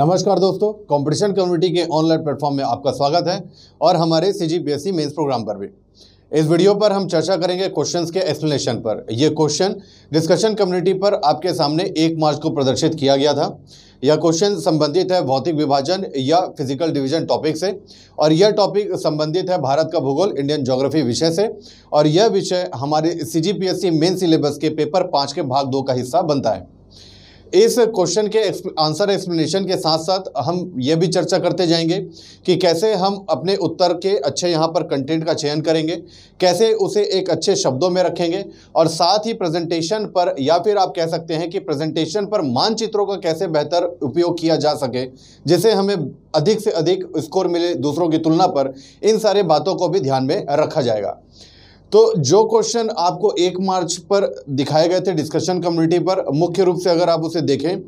नमस्कार दोस्तों competition community के ऑनलाइन प्लेटफॉर्म में आपका स्वागत है और हमारे C G P mains program पर भी इस वीडियो पर हम चर्चा करेंगे क्वेश्चंस के एक्सप्लेनेशन पर यह क्वेश्चन डिस्कशन कम्युनिटी पर आपके सामने एक मार्च को प्रदर्शित किया गया था यह क्वेश्चन संबंधित है भौतिक विभाजन या फिजिकल डिवीजन टॉपिक से और यह टॉपिक संबंधित है भारत का भूगोल इंडियन ज्योग्राफी विषय से और यह विषय हमारे सी जी पी सिलेबस के पेपर पाँच के भाग दो का हिस्सा बनता है इस क्वेश्चन के आंसर एक्सप्लेनेशन के साथ साथ हम ये भी चर्चा करते जाएंगे कि कैसे हम अपने उत्तर के अच्छे यहाँ पर कंटेंट का चयन करेंगे कैसे उसे एक अच्छे शब्दों में रखेंगे और साथ ही प्रेजेंटेशन पर या फिर आप कह सकते हैं कि प्रेजेंटेशन पर मानचित्रों का कैसे बेहतर उपयोग किया जा सके जिसे हमें अधिक से अधिक स्कोर मिले दूसरों की तुलना पर इन सारे बातों को भी ध्यान में रखा जाएगा तो जो क्वेश्चन आपको एक मार्च पर दिखाए गए थे डिस्कशन कम्युनिटी पर मुख्य रूप से अगर आप उसे देखें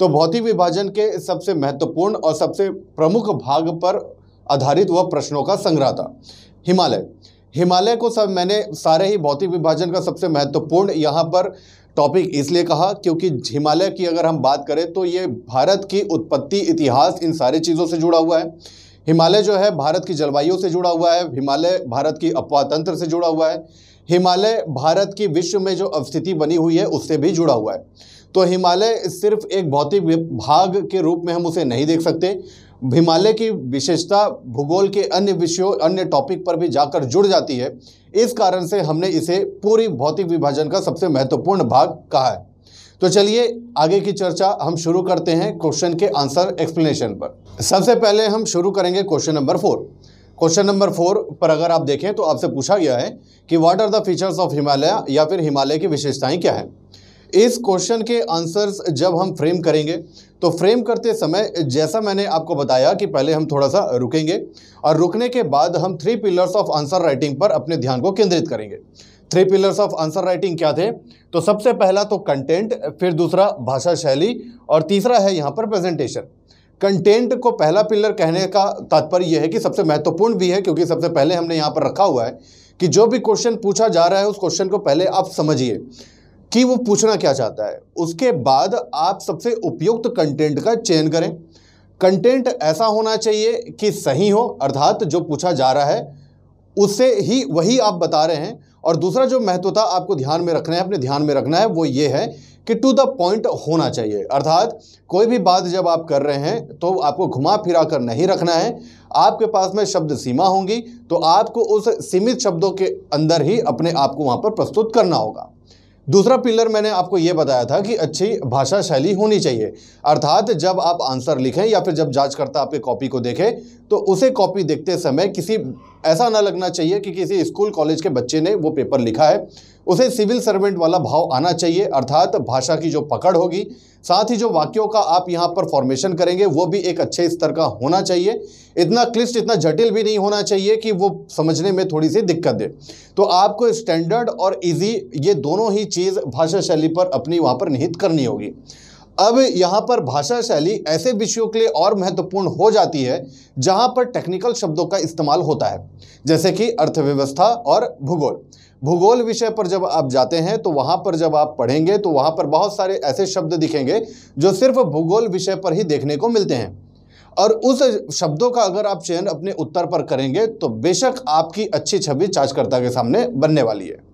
तो भौतिक विभाजन के सबसे महत्वपूर्ण और सबसे प्रमुख भाग पर आधारित वह प्रश्नों का संग्रह था हिमालय हिमालय को सब मैंने सारे ही भौतिक विभाजन का सबसे महत्वपूर्ण यहाँ पर टॉपिक इसलिए कहा क्योंकि हिमालय की अगर हम बात करें तो ये भारत की उत्पत्ति इतिहास इन सारी चीज़ों से जुड़ा हुआ है हिमालय जो है भारत की जलवायु से जुड़ा हुआ है हिमालय भारत की अपवा तंत्र से जुड़ा हुआ है हिमालय भारत की विश्व में जो अवस्थिति बनी हुई है उससे भी जुड़ा हुआ है तो हिमालय सिर्फ एक भौतिक भाग के रूप में हम उसे नहीं देख सकते हिमालय की विशेषता भूगोल के अन्य विषयों अन्य टॉपिक पर भी जाकर जुड़ जाती है इस कारण से हमने इसे पूरी भौतिक विभाजन का सबसे महत्वपूर्ण भाग कहा है तो चलिए आगे की चर्चा हम शुरू करते हैं क्वेश्चन के आंसर एक्सप्लेनेशन पर सबसे पहले हम शुरू करेंगे question number four question number four पर अगर आप देखें तो आपसे पूछा गया है कि what are the features of Himalaya या फिर हिमालय की विशेषताएं क्या हैं इस क्वेश्चन के आंसर्स जब हम फ्रेम करेंगे तो फ्रेम करते समय जैसा मैंने आपको बताया कि पहले हम थोड़ा सा रुकेंगे और रुकने के बाद हम three pillars of answer writing पर अपने ध्यान को केंद्रित करेंगे three pillars of answer writing क्या थे तो सबसे पहला तो कंटेंट फिर दूसरा भाषा शैली और तीसरा है यहाँ पर प्रेजेंटेशन कंटेंट को पहला पिलर कहने का तात्पर्य यह है कि सबसे महत्वपूर्ण भी है क्योंकि सबसे पहले हमने यहाँ पर रखा हुआ है कि जो भी क्वेश्चन पूछा जा रहा है उस क्वेश्चन को पहले आप समझिए कि वो पूछना क्या चाहता है उसके बाद आप सबसे उपयुक्त कंटेंट का चयन करें कंटेंट ऐसा होना चाहिए कि सही हो अर्थात जो पूछा जा रहा है उसे ही वही आप बता रहे हैं और दूसरा जो महत्व था आपको ध्यान में रखना है अपने ध्यान में रखना है वो ये है कि टू द पॉइंट होना चाहिए अर्थात कोई भी बात जब आप कर रहे हैं तो आपको घुमा फिरा कर नहीं रखना है आपके पास में शब्द सीमा होंगी तो आपको उस सीमित शब्दों के अंदर ही अपने आप को वहाँ पर प्रस्तुत करना होगा दूसरा पिलर मैंने आपको ये बताया था कि अच्छी भाषा शैली होनी चाहिए अर्थात जब आप आंसर लिखें या फिर जब जांचकर्ता आपके कॉपी को देखे तो उसे कॉपी देखते समय किसी ऐसा ना लगना चाहिए कि किसी स्कूल कॉलेज के बच्चे ने वो पेपर लिखा है उसे सिविल सर्वेंट वाला भाव आना चाहिए अर्थात भाषा की जो पकड़ होगी साथ ही जो वाक्यों का आप यहाँ पर फॉर्मेशन करेंगे वो भी एक अच्छे स्तर का होना चाहिए इतना क्लिष्ट इतना जटिल भी नहीं होना चाहिए कि वो समझने में थोड़ी सी दिक्कत दे तो आपको स्टैंडर्ड और ईजी ये दोनों ही चीज़ भाषा शैली पर अपनी वहाँ पर निहित करनी होगी अब यहाँ पर भाषा शैली ऐसे विषयों के लिए और महत्वपूर्ण हो जाती है जहाँ पर टेक्निकल शब्दों का इस्तेमाल होता है जैसे कि अर्थव्यवस्था और भूगोल भूगोल विषय पर जब आप जाते हैं तो वहां पर जब आप पढ़ेंगे तो वहां पर बहुत सारे ऐसे शब्द दिखेंगे जो सिर्फ भूगोल विषय पर ही देखने को मिलते हैं और उस शब्दों का अगर आप चयन अपने उत्तर पर करेंगे तो बेशक आपकी अच्छी छवि चार्जकर्ता के सामने बनने वाली है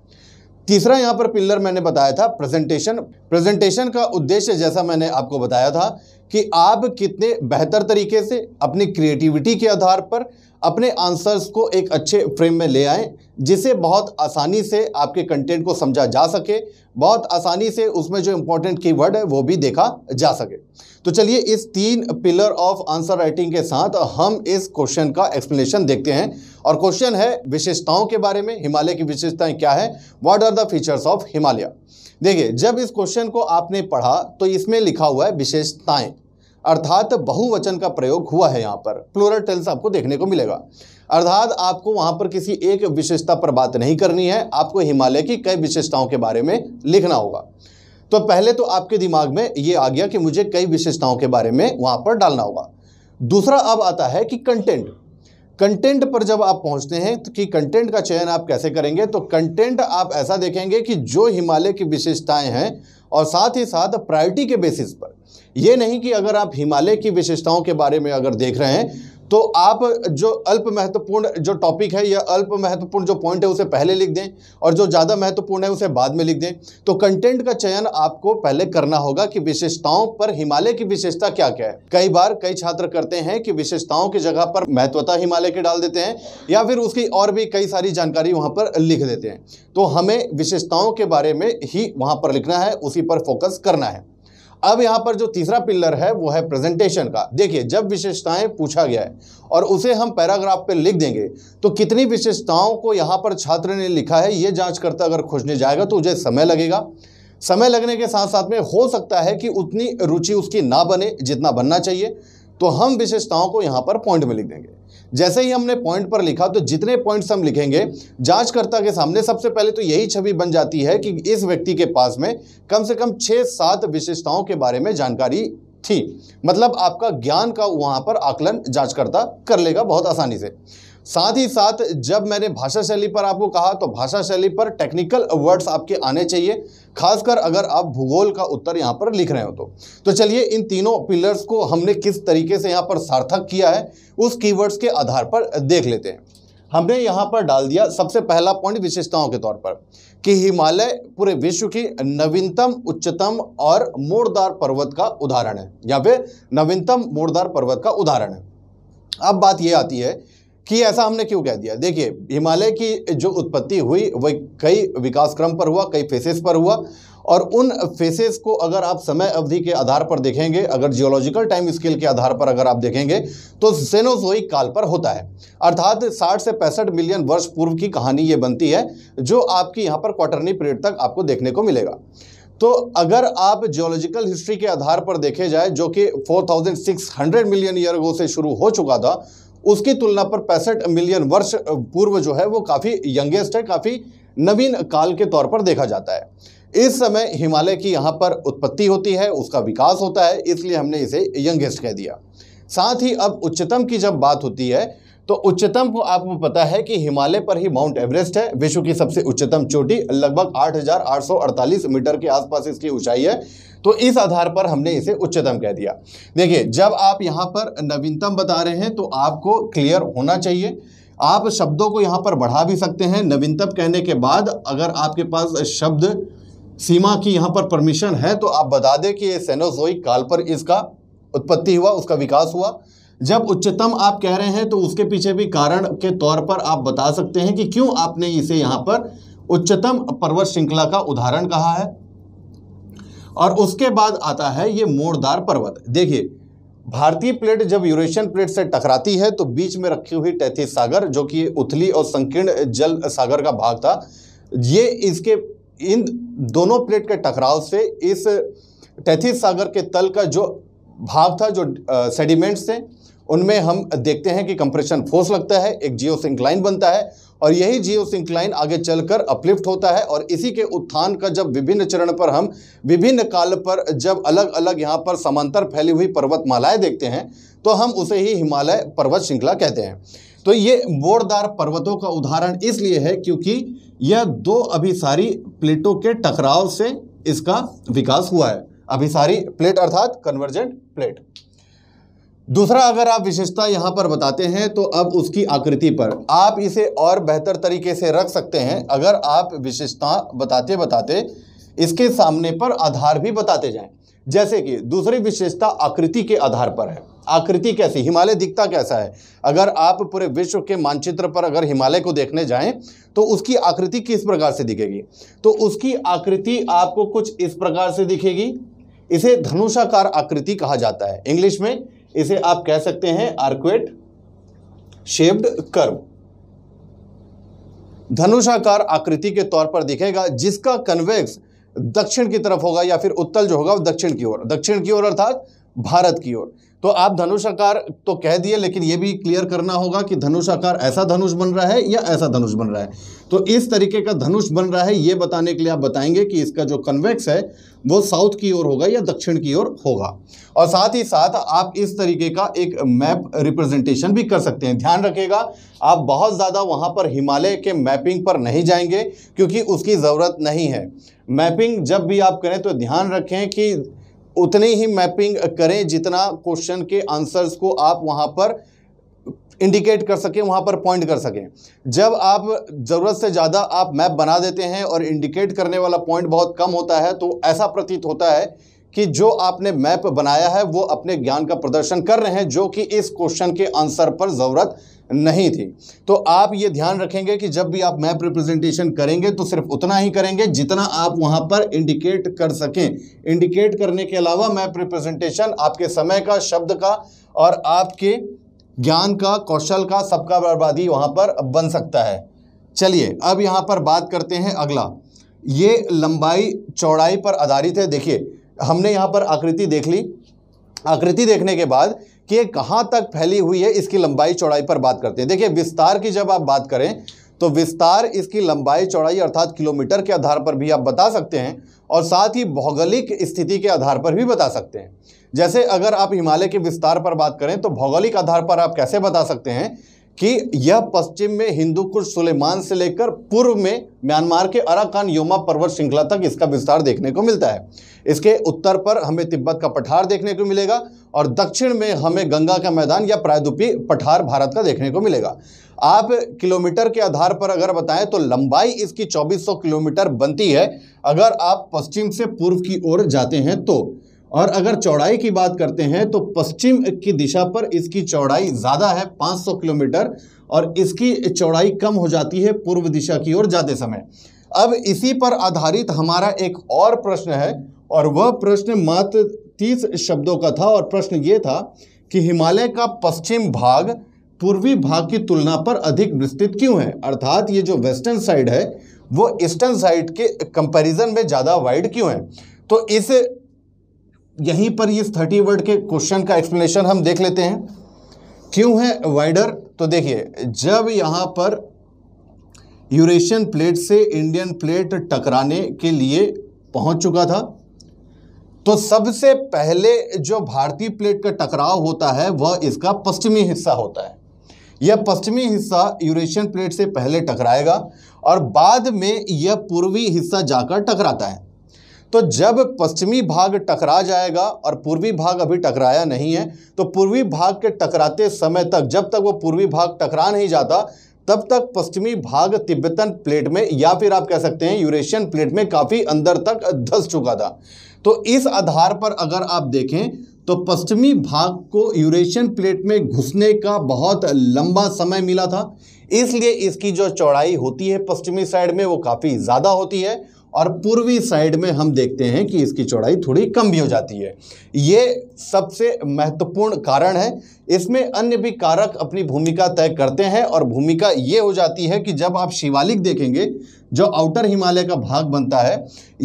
तीसरा यहाँ पर पिल्लर मैंने बताया था प्रेजेंटेशन प्रेजेंटेशन का उद्देश्य जैसा मैंने आपको बताया था कि आप कितने बेहतर तरीके से अपनी क्रिएटिविटी के आधार पर अपने आंसर्स को एक अच्छे फ्रेम में ले आएँ जिसे बहुत आसानी से आपके कंटेंट को समझा जा सके बहुत आसानी से उसमें जो इम्पोर्टेंट वर्ड है वो भी देखा जा सके तो चलिए इस तीन पिलर ऑफ आंसर राइटिंग के साथ हम इस क्वेश्चन का एक्सप्लेनेशन देखते हैं और क्वेश्चन है विशेषताओं के बारे में हिमालय की विशेषताएं क्या है what are the features of Himalaya देखिए जब इस क्वेश्चन को आपने पढ़ा तो इसमें लिखा हुआ है विशेषताएं अर्थात बहुवचन का प्रयोग हुआ है यहाँ पर प्लोरल टेंस आपको देखने को मिलेगा अर्थात आपको वहाँ पर किसी एक विशेषता पर बात नहीं करनी है आपको हिमालय की कई विशेषताओं के बारे में लिखना होगा तो पहले तो आपके दिमाग में ये आ गया कि मुझे कई विशेषताओं के बारे में वहाँ पर डालना होगा दूसरा अब आता है कि कंटेंट कंटेंट पर जब आप पहुंचते हैं तो कि कंटेंट का चयन आप कैसे करेंगे तो कंटेंट आप ऐसा देखेंगे कि जो हिमालय की विशेषताएं हैं और साथ ही साथ प्रायोरिटी के बेसिस पर ये नहीं कि अगर आप हिमालय की विशेषताओं के बारे में अगर देख रहे हैं तो आप जो अल्प महत्वपूर्ण जो टॉपिक है या अल्प महत्वपूर्ण जो पॉइंट है उसे पहले लिख दें और जो ज़्यादा महत्वपूर्ण है उसे बाद में लिख दें तो कंटेंट का चयन आपको पहले करना होगा कि विशेषताओं पर हिमालय की विशेषता क्या क्या है कई बार कई छात्र करते हैं कि विशेषताओं की जगह पर महत्वता हिमालय के डाल देते हैं या फिर उसकी और भी कई सारी जानकारी वहाँ पर लिख देते हैं तो हमें विशेषताओं के बारे में ही वहाँ पर लिखना है उसी पर फोकस करना है अब यहाँ पर जो तीसरा पिलर है वो है प्रेजेंटेशन का देखिए जब विशेषताएं पूछा गया है और उसे हम पैराग्राफ पे लिख देंगे तो कितनी विशेषताओं को यहाँ पर छात्र ने लिखा है ये जांच करता अगर खोजने जाएगा तो उसे समय लगेगा समय लगने के साथ साथ में हो सकता है कि उतनी रुचि उसकी ना बने जितना बनना चाहिए तो हम विशेषताओं को यहाँ पर पॉइंट में लिख देंगे जैसे ही हमने पॉइंट पर लिखा तो जितने पॉइंट्स हम लिखेंगे जांचकर्ता के सामने सबसे पहले तो यही छवि बन जाती है कि इस व्यक्ति के पास में कम से कम छः सात विशेषताओं के बारे में जानकारी थी मतलब आपका ज्ञान का वहाँ पर आकलन जांचकर्ता कर लेगा बहुत आसानी से साथ ही साथ जब मैंने भाषा शैली पर आपको कहा तो भाषा शैली पर टेक्निकल वर्ड्स आपके आने चाहिए खासकर अगर आप भूगोल का उत्तर यहाँ पर लिख रहे हो तो तो चलिए इन तीनों पिलर्स को हमने किस तरीके से यहाँ पर सार्थक किया है उस कीवर्ड्स के आधार पर देख लेते हैं हमने यहाँ पर डाल दिया सबसे पहला पॉइंट विशेषताओं के तौर पर कि हिमालय पूरे विश्व की नवीनतम उच्चतम और मोड़दार पर्वत का उदाहरण है या फिर नवीनतम मोड़दार पर्वत का उदाहरण है अब बात यह आती है कि ऐसा हमने क्यों कह दिया देखिए हिमालय की जो उत्पत्ति हुई वह कई विकास क्रम पर हुआ कई फेसेस पर हुआ और उन फेसेस को अगर आप समय अवधि के आधार पर देखेंगे अगर जियोलॉजिकल टाइम स्केल के आधार पर अगर आप देखेंगे तो सेनोजोई काल पर होता है अर्थात 60 से पैंसठ मिलियन वर्ष पूर्व की कहानी ये बनती है जो आपकी यहाँ पर क्वार्टरनी पीरियड तक आपको देखने को मिलेगा तो अगर आप जियोलॉजिकल हिस्ट्री के आधार पर देखे जाए जो कि 4600 मिलियन ईयर गो से शुरू हो चुका था उसकी तुलना पर पैंसठ मिलियन वर्ष पूर्व जो है वो काफ़ी यंगेस्ट है काफ़ी नवीन काल के तौर पर देखा जाता है इस समय हिमालय की यहाँ पर उत्पत्ति होती है उसका विकास होता है इसलिए हमने इसे यंगेस्ट कह दिया साथ ही अब उच्चतम की जब बात होती है तो उच्चतम आपको पता है कि हिमालय पर ही माउंट एवरेस्ट है विश्व की सबसे उच्चतम चोटी लगभग 8,848 मीटर के आसपास इसकी ऊंचाई है तो इस आधार पर हमने इसे उच्चतम कह दिया देखिए जब आप यहाँ पर नवीनतम बता रहे हैं तो आपको क्लियर होना चाहिए आप शब्दों को यहाँ पर बढ़ा भी सकते हैं नवीनतम कहने के बाद अगर आपके पास शब्द सीमा की यहाँ पर परमिशन है तो आप बता दें कि ये सेनोजोई काल पर इसका उत्पत्ति हुआ उसका विकास हुआ जब उच्चतम आप कह रहे हैं तो उसके पीछे भी कारण के तौर पर आप बता सकते हैं कि क्यों आपने इसे यहां पर उच्चतम पर्वत श्रृंखला का उदाहरण कहा है और उसके बाद आता है ये मोड़दार पर्वत देखिए भारतीय प्लेट जब यूरेशियन प्लेट से टकराती है तो बीच में रखी हुई टैथिस सागर जो कि उथली और संकीर्ण जल सागर का भाग था ये इसके इन दोनों प्लेट के टकराव से इस टैथिस सागर के तल का जो भाग था जो सेडिमेंट्स थे उनमें हम देखते हैं कि कंप्रेशन फोर्स लगता है एक जियो सिंक्लाइन लाइन बनता है और यही जियो सिंक्लाइन लाइन आगे चलकर अपलिफ्ट होता है और इसी के उत्थान का जब विभिन्न चरण पर हम विभिन्न काल पर जब अलग अलग यहाँ पर समांतर फैली हुई पर्वतमालाएँ देखते हैं तो हम उसे ही हिमालय पर्वत श्रृंखला कहते हैं तो ये मोड़दार पर्वतों का उदाहरण इसलिए है क्योंकि यह दो अभिसारी प्लेटों के टकराव से इसका विकास हुआ है अभिसारी प्लेट अर्थात कन्वर्जेंट प्लेट दूसरा अगर आप विशेषता यहाँ पर बताते हैं तो अब उसकी आकृति पर आप इसे और बेहतर तरीके से रख सकते हैं अगर आप विशेषता बताते बताते इसके सामने पर आधार भी बताते जाएं जैसे कि दूसरी विशेषता आकृति के आधार पर है आकृति कैसी हिमालय दिखता कैसा है अगर आप पूरे विश्व के मानचित्र पर अगर हिमालय को देखने जाएं तो उसकी आकृति किस प्रकार से दिखेगी तो उसकी आकृति आपको कुछ इस प्रकार से दिखेगी इसे धनुषाकार आकृति कहा जाता है इंग्लिश में इसे आप कह सकते हैं आर्क्वेट शेप्ड कर्व धनुषाकार आकृति के तौर पर दिखेगा जिसका कन्वेक्स दक्षिण की तरफ होगा या फिर उत्तल जो होगा वो दक्षिण की ओर दक्षिण की ओर अर्थात भारत की ओर तो आप धनुष आकार तो कह दिए लेकिन ये भी क्लियर करना होगा कि धनुष आकार ऐसा धनुष बन रहा है या ऐसा धनुष बन रहा है तो इस तरीके का धनुष बन रहा है ये बताने के लिए आप बताएंगे कि इसका जो कन्वेक्स है वो साउथ की ओर होगा या दक्षिण की ओर होगा और साथ ही साथ आप इस तरीके का एक मैप रिप्रेजेंटेशन भी कर सकते हैं ध्यान रखिएगा आप बहुत ज़्यादा वहाँ पर हिमालय के मैपिंग पर नहीं जाएंगे क्योंकि उसकी ज़रूरत नहीं है मैपिंग जब भी आप करें तो ध्यान रखें कि उतनी ही मैपिंग करें जितना क्वेश्चन के आंसर्स को आप वहाँ पर इंडिकेट कर सकें वहाँ पर पॉइंट कर सकें जब आप ज़रूरत से ज़्यादा आप मैप बना देते हैं और इंडिकेट करने वाला पॉइंट बहुत कम होता है तो ऐसा प्रतीत होता है कि जो आपने मैप बनाया है वो अपने ज्ञान का प्रदर्शन कर रहे हैं जो कि इस क्वेश्चन के आंसर पर ज़रूरत नहीं थी तो आप ये ध्यान रखेंगे कि जब भी आप मैप रिप्रेजेंटेशन करेंगे तो सिर्फ उतना ही करेंगे जितना आप वहाँ पर इंडिकेट कर सकें इंडिकेट करने के अलावा मैप रिप्रेजेंटेशन आपके समय का शब्द का और आपके ज्ञान का कौशल का सबका बर्बादी वहाँ पर बन सकता है चलिए अब यहाँ पर बात करते हैं अगला ये लंबाई चौड़ाई पर आधारित है देखिए हमने यहाँ पर आकृति देख ली आकृति देखने के बाद कि कहाँ तक फैली हुई है इसकी लंबाई चौड़ाई पर बात करते हैं देखिए विस्तार की जब आप बात करें तो विस्तार इसकी लंबाई चौड़ाई अर्थात किलोमीटर के आधार पर भी आप बता सकते हैं और साथ ही भौगोलिक स्थिति के आधार पर भी बता सकते हैं जैसे अगर आप हिमालय के विस्तार पर बात करें तो भौगोलिक आधार पर आप कैसे बता सकते हैं कि यह पश्चिम में हिंदू कुश सुलेमान से लेकर पूर्व में म्यांमार के अराकान योमा पर्वत श्रृंखला तक इसका विस्तार देखने को मिलता है इसके उत्तर पर हमें तिब्बत का पठार देखने को मिलेगा और दक्षिण में हमें गंगा का मैदान या प्रायद्वीपी पठार भारत का देखने को मिलेगा आप किलोमीटर के आधार पर अगर बताएं तो लंबाई इसकी 2400 किलोमीटर बनती है अगर आप पश्चिम से पूर्व की ओर जाते हैं तो और अगर चौड़ाई की बात करते हैं तो पश्चिम की दिशा पर इसकी चौड़ाई ज़्यादा है 500 किलोमीटर और इसकी चौड़ाई कम हो जाती है पूर्व दिशा की ओर जाते समय अब इसी पर आधारित हमारा एक और प्रश्न है और वह प्रश्न मात्र तीस शब्दों का था और प्रश्न ये था कि हिमालय का पश्चिम भाग पूर्वी भाग की तुलना पर अधिक विस्तृत क्यों है अर्थात ये जो वेस्टर्न साइड है वो ईस्टर्न साइड के कंपैरिजन में ज़्यादा वाइड क्यों है तो इस यहीं पर इस थर्टी वर्ड के क्वेश्चन का एक्सप्लेनेशन हम देख लेते हैं क्यों है वाइडर तो देखिए जब यहां पर यूरेशियन प्लेट से इंडियन प्लेट टकराने के लिए पहुंच चुका था तो सबसे पहले जो भारतीय प्लेट का टकराव होता है वह इसका पश्चिमी हिस्सा होता है यह पश्चिमी हिस्सा यूरेशियन प्लेट से पहले टकराएगा और बाद में यह पूर्वी हिस्सा जाकर टकराता है तो जब पश्चिमी भाग टकरा जाएगा और पूर्वी भाग अभी टकराया नहीं है तो पूर्वी भाग के टकराते समय तक जब तक वो पूर्वी भाग टकरा नहीं जाता तब तक पश्चिमी भाग तिब्बतन प्लेट में या फिर आप कह सकते हैं यूरेशियन प्लेट में काफ़ी अंदर तक धस चुका था तो इस आधार पर अगर आप देखें तो पश्चिमी भाग को यूरेशियन प्लेट में घुसने का बहुत लंबा समय मिला था इसलिए इसकी जो चौड़ाई होती है पश्चिमी साइड में वो काफ़ी ज़्यादा होती है और पूर्वी साइड में हम देखते हैं कि इसकी चौड़ाई थोड़ी कम भी हो जाती है ये सबसे महत्वपूर्ण कारण है इसमें अन्य भी कारक अपनी भूमिका तय करते हैं और भूमिका ये हो जाती है कि जब आप शिवालिक देखेंगे जो आउटर हिमालय का भाग बनता है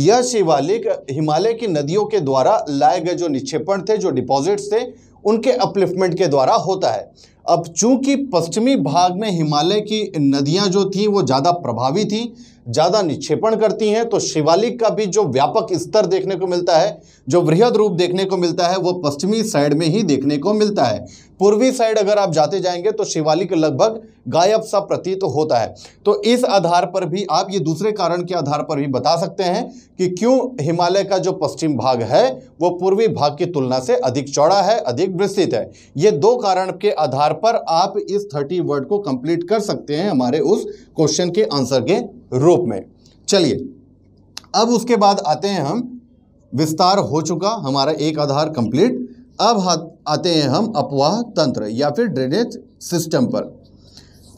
यह शिवालिक हिमालय की नदियों के द्वारा लाए गए जो निक्षेपण थे जो डिपॉजिट्स थे उनके अपलिफ्टमेंट के द्वारा होता है अब चूंकि पश्चिमी भाग में हिमालय की नदियां जो थीं वो ज़्यादा प्रभावी थीं ज़्यादा निक्षेपण करती हैं तो शिवालिक का भी जो व्यापक स्तर देखने को मिलता है जो वृहद रूप देखने को मिलता है वो पश्चिमी साइड में ही देखने को मिलता है पूर्वी साइड अगर आप जाते जाएंगे तो शिवालिक लगभग गायब सा प्रतीत तो होता है तो इस आधार पर भी आप ये दूसरे कारण के आधार पर भी बता सकते हैं कि क्यों हिमालय का जो पश्चिम भाग है वो पूर्वी भाग की तुलना से अधिक चौड़ा है अधिक विस्तृत है ये दो कारण के आधार पर आप इस थर्टी वर्ड को कंप्लीट कर सकते हैं हमारे उस क्वेश्चन के आंसर के रूप में चलिए अब उसके बाद आते हैं हम विस्तार हो चुका हमारा एक आधार कंप्लीट अब हाँ आते हैं हम अपवाह तंत्र या फिर ड्रेनेज सिस्टम पर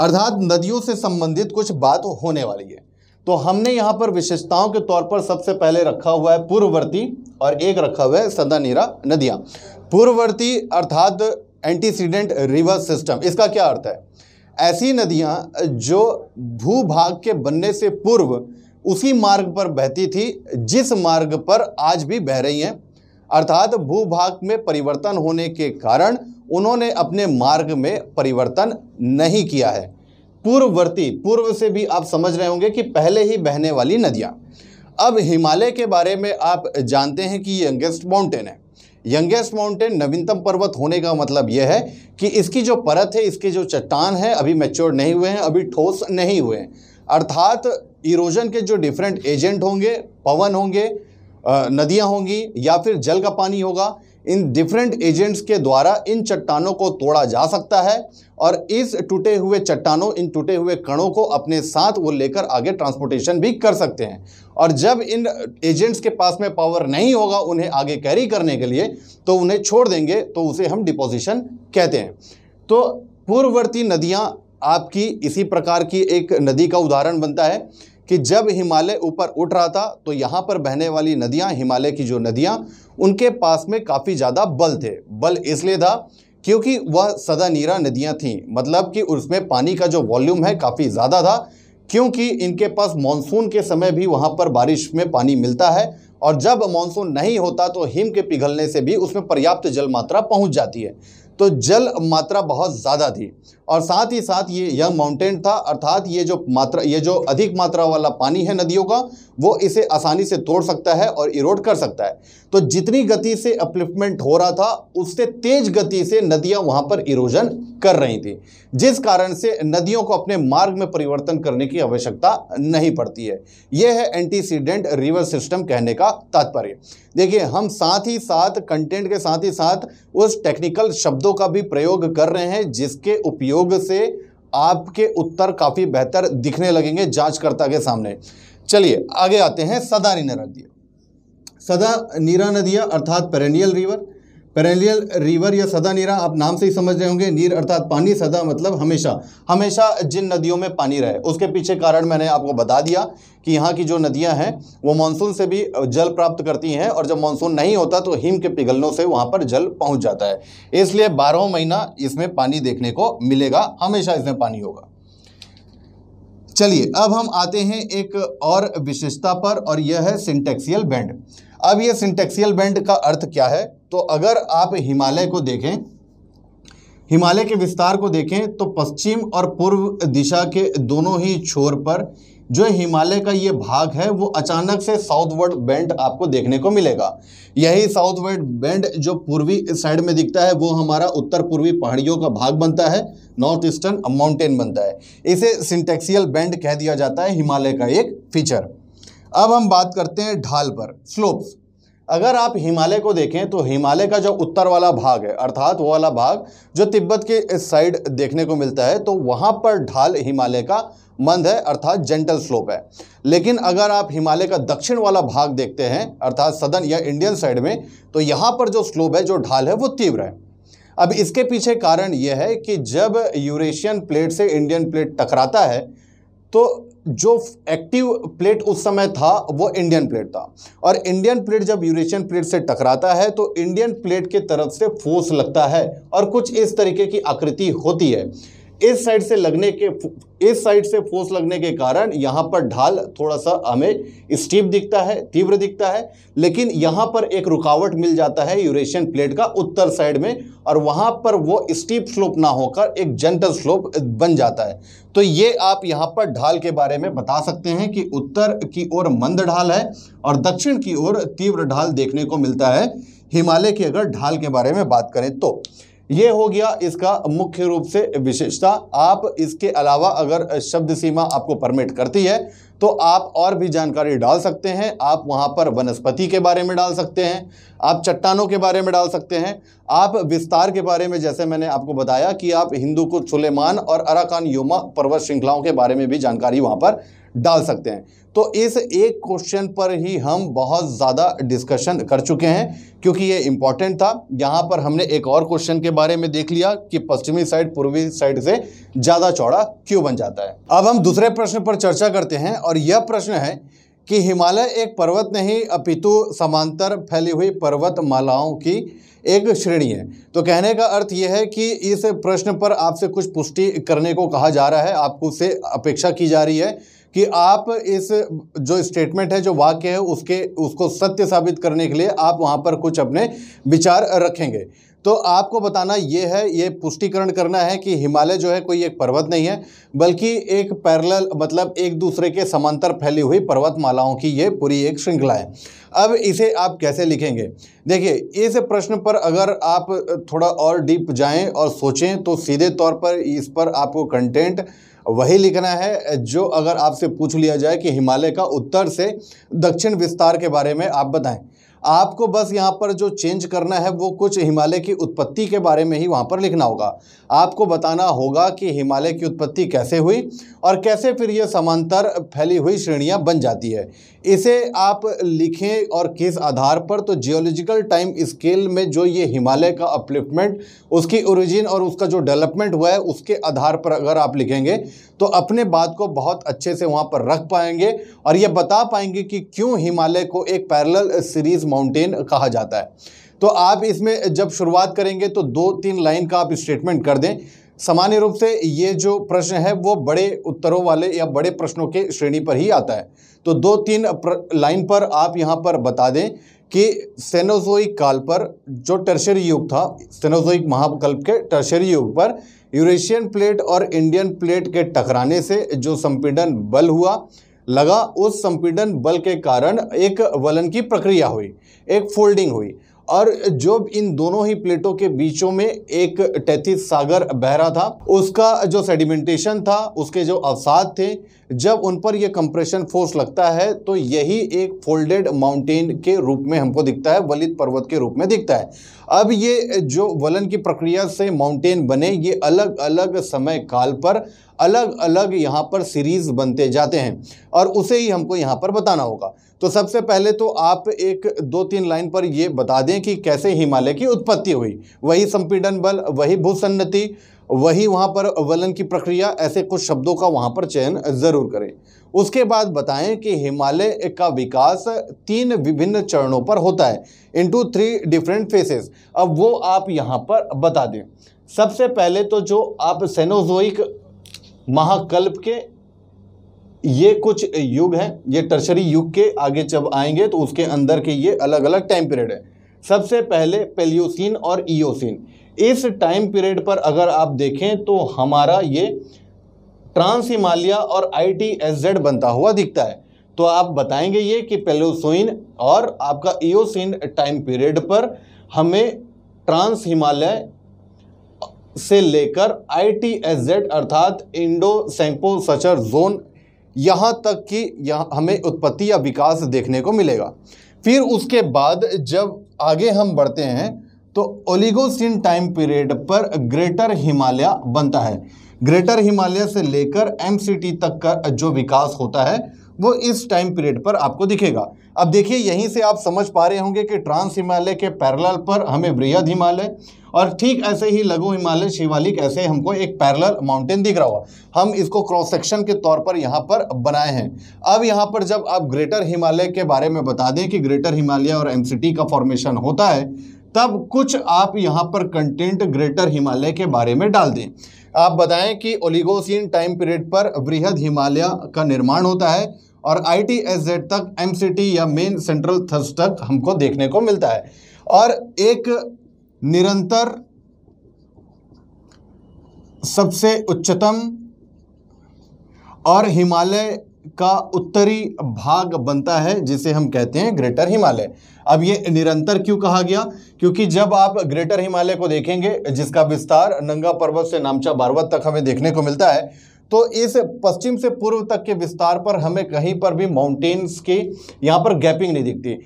अर्थात नदियों से संबंधित कुछ बात होने वाली है तो हमने यहाँ पर विशेषताओं के तौर पर सबसे पहले रखा हुआ है पूर्ववर्ती और एक रखा हुआ है सदानीरा नदियाँ पूर्ववर्ती अर्थात एंटीसीडेंट रिवर सिस्टम इसका क्या अर्थ है ऐसी नदियाँ जो भूभाग के बनने से पूर्व उसी मार्ग पर बहती थी जिस मार्ग पर आज भी बह रही हैं अर्थात भूभाग में परिवर्तन होने के कारण उन्होंने अपने मार्ग में परिवर्तन नहीं किया है पूर्ववर्ती पूर्व से भी आप समझ रहे होंगे कि पहले ही बहने वाली नदियाँ अब हिमालय के बारे में आप जानते हैं कि ये यंगेस्ट माउंटेन है यंगेस्ट माउंटेन नवीनतम पर्वत होने का मतलब यह है कि इसकी जो परत है इसके जो चट्टान है अभी मैच्योर नहीं हुए हैं अभी ठोस नहीं हुए हैं अर्थात इरोजन के जो डिफरेंट एजेंट होंगे पवन होंगे नदियां होंगी या फिर जल का पानी होगा इन डिफरेंट एजेंट्स के द्वारा इन चट्टानों को तोड़ा जा सकता है और इस टूटे हुए चट्टानों इन टूटे हुए कणों को अपने साथ वो लेकर आगे ट्रांसपोर्टेशन भी कर सकते हैं और जब इन एजेंट्स के पास में पावर नहीं होगा उन्हें आगे कैरी करने के लिए तो उन्हें छोड़ देंगे तो उसे हम डिपोजिशन कहते हैं तो पूर्ववर्ती नदियाँ आपकी इसी प्रकार की एक नदी का उदाहरण बनता है कि जब हिमालय ऊपर उठ रहा था तो यहाँ पर बहने वाली नदियाँ हिमालय की जो नदियाँ उनके पास में काफ़ी ज़्यादा बल थे बल इसलिए था क्योंकि वह सदा नीरा नदियाँ थीं मतलब कि उसमें पानी का जो वॉल्यूम है काफ़ी ज़्यादा था क्योंकि इनके पास मानसून के समय भी वहाँ पर बारिश में पानी मिलता है और जब मानसून नहीं होता तो हिम के पिघलने से भी उसमें पर्याप्त जल मात्रा पहुँच जाती है तो जल मात्रा बहुत ज़्यादा थी और साथ ही साथ ये यह माउंटेन था अर्थात ये जो मात्रा ये जो अधिक मात्रा वाला पानी है नदियों का वो इसे आसानी से तोड़ सकता है और इरोड कर सकता है तो जितनी गति से अपलिफ्टमेंट हो रहा था उससे तेज गति से नदियां वहां पर इरोजन कर रही थी जिस कारण से नदियों को अपने मार्ग में परिवर्तन करने की आवश्यकता नहीं पड़ती है यह है एंटीसीडेंट रिवर सिस्टम कहने का तात्पर्य देखिए हम साथ ही साथ कंटेंट के साथ ही साथ उस टेक्निकल शब्दों का भी प्रयोग कर रहे हैं जिसके उपयोग प्रयोग से आपके उत्तर काफ़ी बेहतर दिखने लगेंगे जांचकर्ता के सामने चलिए आगे आते हैं सदा निरा नदिया सदा नीरा नदिया अर्थात पेरेनियल रिवर पेरेलियल रिवर या सदा नीरा आप नाम से ही समझ रहे होंगे नीर अर्थात पानी सदा मतलब हमेशा हमेशा जिन नदियों में पानी रहे उसके पीछे कारण मैंने आपको बता दिया कि यहाँ की जो नदियाँ हैं वो मानसून से भी जल प्राप्त करती हैं और जब मानसून नहीं होता तो हिम के पिघलनों से वहाँ पर जल पहुँच जाता है इसलिए बारहों महीना इसमें पानी देखने को मिलेगा हमेशा इसमें पानी होगा चलिए अब हम आते हैं एक और विशेषता पर और यह है सिंटेक्सियल बैंड अब यह सिंटेक्सियल बैंड का अर्थ क्या है तो अगर आप हिमालय को देखें हिमालय के विस्तार को देखें तो पश्चिम और पूर्व दिशा के दोनों ही छोर पर जो हिमालय का ये भाग है वो अचानक से साउथवर्ड बेंड आपको देखने को मिलेगा यही साउथवर्ड बेंड जो पूर्वी साइड में दिखता है वो हमारा उत्तर पूर्वी पहाड़ियों का भाग बनता है नॉर्थ ईस्टर्न माउंटेन बनता है इसे सिंटेक्सियल बेंड कह दिया जाता है हिमालय का एक फीचर अब हम बात करते हैं ढाल पर स्लोप्स अगर आप हिमालय को देखें तो हिमालय का जो उत्तर वाला भाग है अर्थात वो वाला भाग जो तिब्बत के इस साइड देखने को मिलता है तो वहाँ पर ढाल हिमालय का मंद है अर्थात जेंटल स्लोप है लेकिन अगर आप हिमालय का दक्षिण वाला भाग देखते हैं अर्थात सदन या इंडियन साइड में तो यहाँ पर जो स्लोप है जो ढाल है वो तीव्र है अब इसके पीछे कारण यह है कि जब यूरेशियन प्लेट से इंडियन प्लेट टकराता है तो जो एक्टिव प्लेट उस समय था वो इंडियन प्लेट था और इंडियन प्लेट जब यूरेशियन प्लेट से टकराता है तो इंडियन प्लेट के तरफ से फोर्स लगता है और कुछ इस तरीके की आकृति होती है इस साइड से लगने के इस साइड से फोर्स लगने के कारण यहाँ पर ढाल थोड़ा सा हमें स्टीप दिखता है तीव्र दिखता है लेकिन यहाँ पर एक रुकावट मिल जाता है यूरेशियन प्लेट का उत्तर साइड में और वहाँ पर वो स्टीप स्लोप ना होकर एक जेंटल स्लोप बन जाता है तो ये आप यहाँ पर ढाल के बारे में बता सकते हैं कि उत्तर की ओर मंद ढाल है और दक्षिण की ओर तीव्र ढाल देखने को मिलता है हिमालय की अगर ढाल के बारे में बात करें तो ये हो गया इसका मुख्य रूप से विशेषता आप इसके अलावा अगर शब्द सीमा आपको परमिट करती है तो आप और भी जानकारी डाल सकते हैं आप वहाँ पर वनस्पति के बारे में डाल सकते हैं आप चट्टानों के बारे में डाल सकते हैं आप विस्तार के बारे में जैसे मैंने आपको बताया कि आप हिंदू को सुलेमान और अराकान योमा पर्वत श्रृंखलाओं के बारे में भी जानकारी वहाँ पर डाल सकते हैं तो इस एक क्वेश्चन पर ही हम बहुत ज़्यादा डिस्कशन कर चुके हैं क्योंकि ये इंपॉर्टेंट था यहाँ पर हमने एक और क्वेश्चन के बारे में देख लिया कि पश्चिमी साइड पूर्वी साइड से ज़्यादा चौड़ा क्यों बन जाता है अब हम दूसरे प्रश्न पर चर्चा करते हैं और यह प्रश्न है कि हिमालय एक पर्वत नहीं अपितु समांतर फैली हुई पर्वत मालाओं की एक श्रेणी है तो कहने का अर्थ यह है कि इस प्रश्न पर आपसे कुछ पुष्टि करने को कहा जा रहा है आपको से अपेक्षा की जा रही है कि आप इस जो स्टेटमेंट है जो वाक्य है उसके उसको सत्य साबित करने के लिए आप वहाँ पर कुछ अपने विचार रखेंगे तो आपको बताना ये है ये पुष्टिकरण करना है कि हिमालय जो है कोई एक पर्वत नहीं है बल्कि एक पैरल मतलब एक दूसरे के समांतर फैली हुई पर्वतमालाओं की ये पूरी एक श्रृंखला है अब इसे आप कैसे लिखेंगे देखिए इस प्रश्न पर अगर आप थोड़ा और डीप जाएं और सोचें तो सीधे तौर पर इस पर आपको कंटेंट वही लिखना है जो अगर आपसे पूछ लिया जाए कि हिमालय का उत्तर से दक्षिण विस्तार के बारे में आप बताएं आपको बस यहाँ पर जो चेंज करना है वो कुछ हिमालय की उत्पत्ति के बारे में ही वहाँ पर लिखना होगा आपको बताना होगा कि हिमालय की उत्पत्ति कैसे हुई और कैसे फिर ये समांतर फैली हुई श्रेणियाँ बन जाती है इसे आप लिखें और किस आधार पर तो जियोलॉजिकल टाइम स्केल में जो ये हिमालय का अपलिफ्टमेंट उसकी ओरिजिन और उसका जो डेवलपमेंट हुआ है उसके आधार पर अगर आप लिखेंगे तो अपने बात को बहुत अच्छे से वहाँ पर रख पाएंगे और ये बता पाएंगे कि क्यों हिमालय को एक पैरल सीरीज माउंटेन कहा जाता है तो आप इसमें जब शुरुआत करेंगे तो दो तीन लाइन का आप स्टेटमेंट कर दें सामान्य रूप से ये जो प्रश्न है वो बड़े उत्तरों वाले या बड़े प्रश्नों के श्रेणी पर ही आता है तो दो तीन लाइन पर आप यहाँ पर बता दें कि सेनोजोइक काल पर जो टर्शरी युग था सेनोजोइक महाकल्प के टर्शरी युग पर यूरेशियन प्लेट और इंडियन प्लेट के टकराने से जो संपीडन बल हुआ लगा उस संपीडन बल के कारण एक वलन की प्रक्रिया हुई एक फोल्डिंग हुई और जो इन दोनों ही प्लेटों के बीचों में एक टैथिस सागर बह रहा था उसका जो सेडिमेंटेशन था उसके जो अवसाद थे जब उन पर यह कंप्रेशन फोर्स लगता है तो यही एक फोल्डेड माउंटेन के रूप में हमको दिखता है वलित पर्वत के रूप में दिखता है अब ये जो वलन की प्रक्रिया से माउंटेन बने ये अलग अलग समय काल पर अलग अलग यहाँ पर सीरीज़ बनते जाते हैं और उसे ही हमको यहाँ पर बताना होगा तो सबसे पहले तो आप एक दो तीन लाइन पर ये बता दें कि कैसे हिमालय की उत्पत्ति हुई वही संपीडन बल वही भूसन्नति वही वहाँ पर वलन की प्रक्रिया ऐसे कुछ शब्दों का वहाँ पर चयन ज़रूर करें उसके बाद बताएं कि हिमालय का विकास तीन विभिन्न चरणों पर होता है इनटू थ्री डिफरेंट फेसेस अब वो आप यहाँ पर बता दें सबसे पहले तो जो आप सेनोजोइक महाकल्प के ये कुछ युग हैं ये टर्शरी युग के आगे जब आएंगे तो उसके अंदर के ये अलग अलग टाइम पीरियड है सबसे पहले पेलियोसिन और ईओसिन इस टाइम पीरियड पर अगर आप देखें तो हमारा ये ट्रांस हिमालय और आई टी एस जेड बनता हुआ दिखता है तो आप बताएंगे ये कि पेलोसोइन और आपका ईओसिन टाइम पीरियड पर हमें ट्रांस हिमालय से लेकर आई टी एस जेड अर्थात इंडो सेंपो सचर जोन यहाँ तक कि यह हमें उत्पत्ति या विकास देखने को मिलेगा फिर उसके बाद जब आगे हम बढ़ते हैं तो ओलिगोसिन टाइम पीरियड पर ग्रेटर हिमालय बनता है ग्रेटर हिमालय से लेकर एम तक का जो विकास होता है वो इस टाइम पीरियड पर आपको दिखेगा अब देखिए यहीं से आप समझ पा रहे होंगे कि ट्रांस हिमालय के पैरल पर हमें वृहद हिमालय और ठीक ऐसे ही लघु हिमालय शिवालिक ऐसे हमको एक पैरल माउंटेन दिख रहा हुआ हम इसको क्रॉस सेक्शन के तौर पर यहाँ पर बनाए हैं अब यहाँ पर जब आप ग्रेटर हिमालय के बारे में बता दें कि ग्रेटर हिमालय और एम का फॉर्मेशन होता है तब कुछ आप यहाँ पर कंटेंट ग्रेटर हिमालय के बारे में डाल दें आप बताएं कि ओलिगोसिन टाइम पीरियड पर वृहद हिमालय का निर्माण होता है और आई तक एम या मेन सेंट्रल थर्स तक हमको देखने को मिलता है और एक निरंतर सबसे उच्चतम और हिमालय का उत्तरी भाग बनता है जिसे हम कहते हैं ग्रेटर हिमालय अब ये निरंतर क्यों कहा गया क्योंकि जब आप ग्रेटर हिमालय को देखेंगे जिसका विस्तार नंगा पर्वत से नामचा पर्वत तक हमें देखने को मिलता है तो इस पश्चिम से पूर्व तक के विस्तार पर हमें कहीं पर भी माउंटेन्स की यहाँ पर गैपिंग नहीं दिखती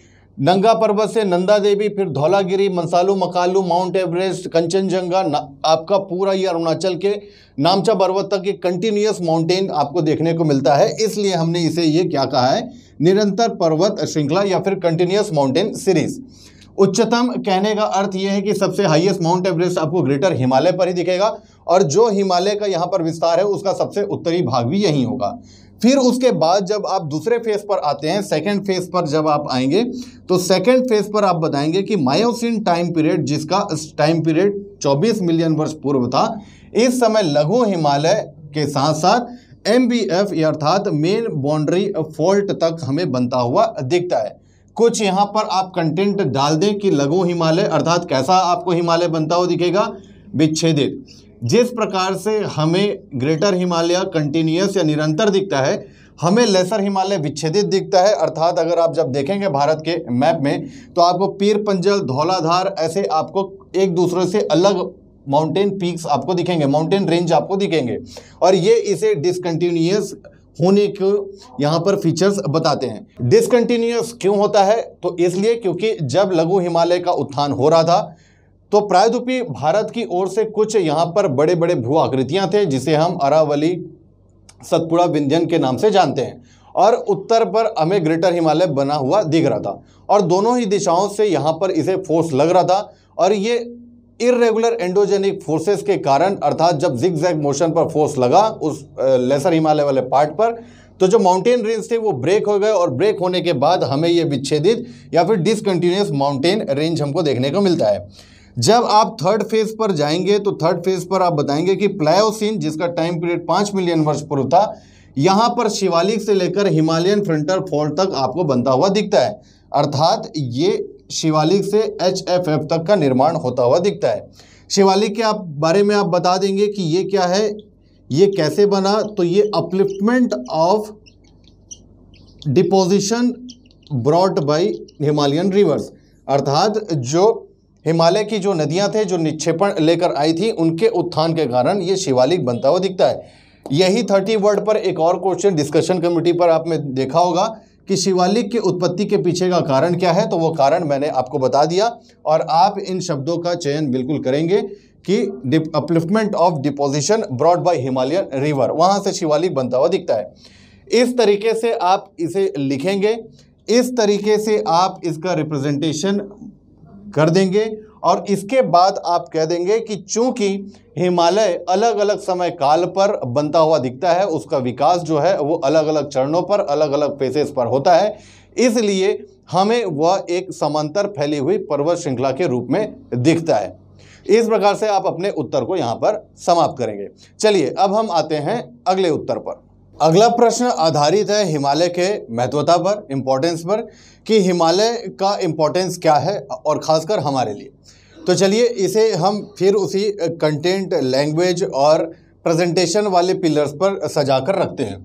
नंगा पर्वत से नंदा देवी फिर धौलागिरी मनसालू मकालू माउंट एवरेस्ट कंचनजंगा आपका पूरा ये अरुणाचल के नामचा पर्वत तक एक कंटिन्यूस माउंटेन आपको देखने को मिलता है इसलिए हमने इसे ये क्या कहा है निरंतर पर्वत श्रृंखला या फिर कंटिन्यूस माउंटेन सीरीज उच्चतम कहने का अर्थ यह है कि सबसे हाईएस्ट माउंट एवरेस्ट आपको ग्रेटर हिमालय पर ही दिखेगा और जो हिमालय का यहाँ पर विस्तार है उसका सबसे उत्तरी भाग भी यही होगा फिर उसके बाद जब आप दूसरे फेज पर आते हैं सेकेंड फेज पर जब आप आएंगे तो सेकेंड फेज पर आप बताएंगे कि मायोसिन टाइम पीरियड जिसका टाइम पीरियड 24 मिलियन वर्ष पूर्व था इस समय लघु हिमालय के साथ साथ एम बी एफ अर्थात मेन बाउंड्री फॉल्ट तक हमें बनता हुआ दिखता है कुछ यहाँ पर आप कंटेंट डाल दें कि लघु हिमालय अर्थात कैसा आपको हिमालय बनता हुआ दिखेगा विच्छेदित जिस प्रकार से हमें ग्रेटर हिमालय कंटिन्यूस या निरंतर दिखता है हमें लेसर हिमालय विच्छेदित दिखता है अर्थात अगर आप जब देखेंगे भारत के मैप में तो आपको पीर पंजल धौलाधार ऐसे आपको एक दूसरे से अलग माउंटेन पीक्स आपको दिखेंगे माउंटेन रेंज आपको दिखेंगे और ये इसे डिसकंटिन्यूस होने के यहाँ पर फीचर्स बताते हैं डिसकंटिन्यूस क्यों होता है तो इसलिए क्योंकि जब लघु हिमालय का उत्थान हो रहा था तो प्रायद्वीपी भारत की ओर से कुछ यहाँ पर बड़े बड़े भू आकृतियाँ थे जिसे हम अरावली सतपुड़ा विंध्यन के नाम से जानते हैं और उत्तर पर हमें ग्रेटर हिमालय बना हुआ दिख रहा था और दोनों ही दिशाओं से यहाँ पर इसे फोर्स लग रहा था और ये इरेगुलर एंडोजेनिक फोर्सेस के कारण अर्थात जब जिग जैग मोशन पर फोर्स लगा उस लेसर हिमालय वाले पार्ट पर तो जो माउंटेन रेंज थे वो ब्रेक हो गए और ब्रेक होने के बाद हमें ये विच्छेदित या फिर डिसकंटिन्यूस माउंटेन रेंज हमको देखने को मिलता है जब आप थर्ड फेज पर जाएंगे तो थर्ड फेज पर आप बताएंगे कि प्लायोसिन जिसका टाइम पीरियड पांच मिलियन वर्ष पूर्व था यहां पर शिवालिक से लेकर हिमालयन फ्रंटर फॉल्ट तक आपको बनता हुआ दिखता है अर्थात ये शिवालिक से एच एफ एफ तक का निर्माण होता हुआ दिखता है शिवालिक के आप बारे में आप बता देंगे कि ये क्या है ये कैसे बना तो ये upliftment of deposition brought by Himalayan rivers अर्थात जो हिमालय की जो नदियां थे जो निक्षेपण लेकर आई थी उनके उत्थान के कारण ये शिवालिक बनता हुआ दिखता है यही थर्टी वर्ड पर एक और क्वेश्चन डिस्कशन कमेटी पर आपने देखा होगा कि शिवालिक की उत्पत्ति के पीछे का कारण क्या है तो वो कारण मैंने आपको बता दिया और आप इन शब्दों का चयन बिल्कुल करेंगे कि upliftment of deposition brought by Himalayan river वहाँ से शिवालिक बनता हुआ दिखता है इस तरीके से आप इसे लिखेंगे इस तरीके से आप इसका रिप्रेजेंटेशन कर देंगे और इसके बाद आप कह देंगे कि चूंकि हिमालय अलग अलग समय काल पर बनता हुआ दिखता है उसका विकास जो है वो अलग अलग चरणों पर अलग अलग फेसेस पर होता है इसलिए हमें वह एक समांतर फैली हुई पर्वत श्रृंखला के रूप में दिखता है इस प्रकार से आप अपने उत्तर को यहाँ पर समाप्त करेंगे चलिए अब हम आते हैं अगले उत्तर पर अगला प्रश्न आधारित है हिमालय के महत्वता पर इम्पोर्टेंस पर कि हिमालय का इम्पोर्टेंस क्या है और ख़ासकर हमारे लिए तो चलिए इसे हम फिर उसी कंटेंट लैंग्वेज और प्रेजेंटेशन वाले पिलर्स पर सजा कर रखते हैं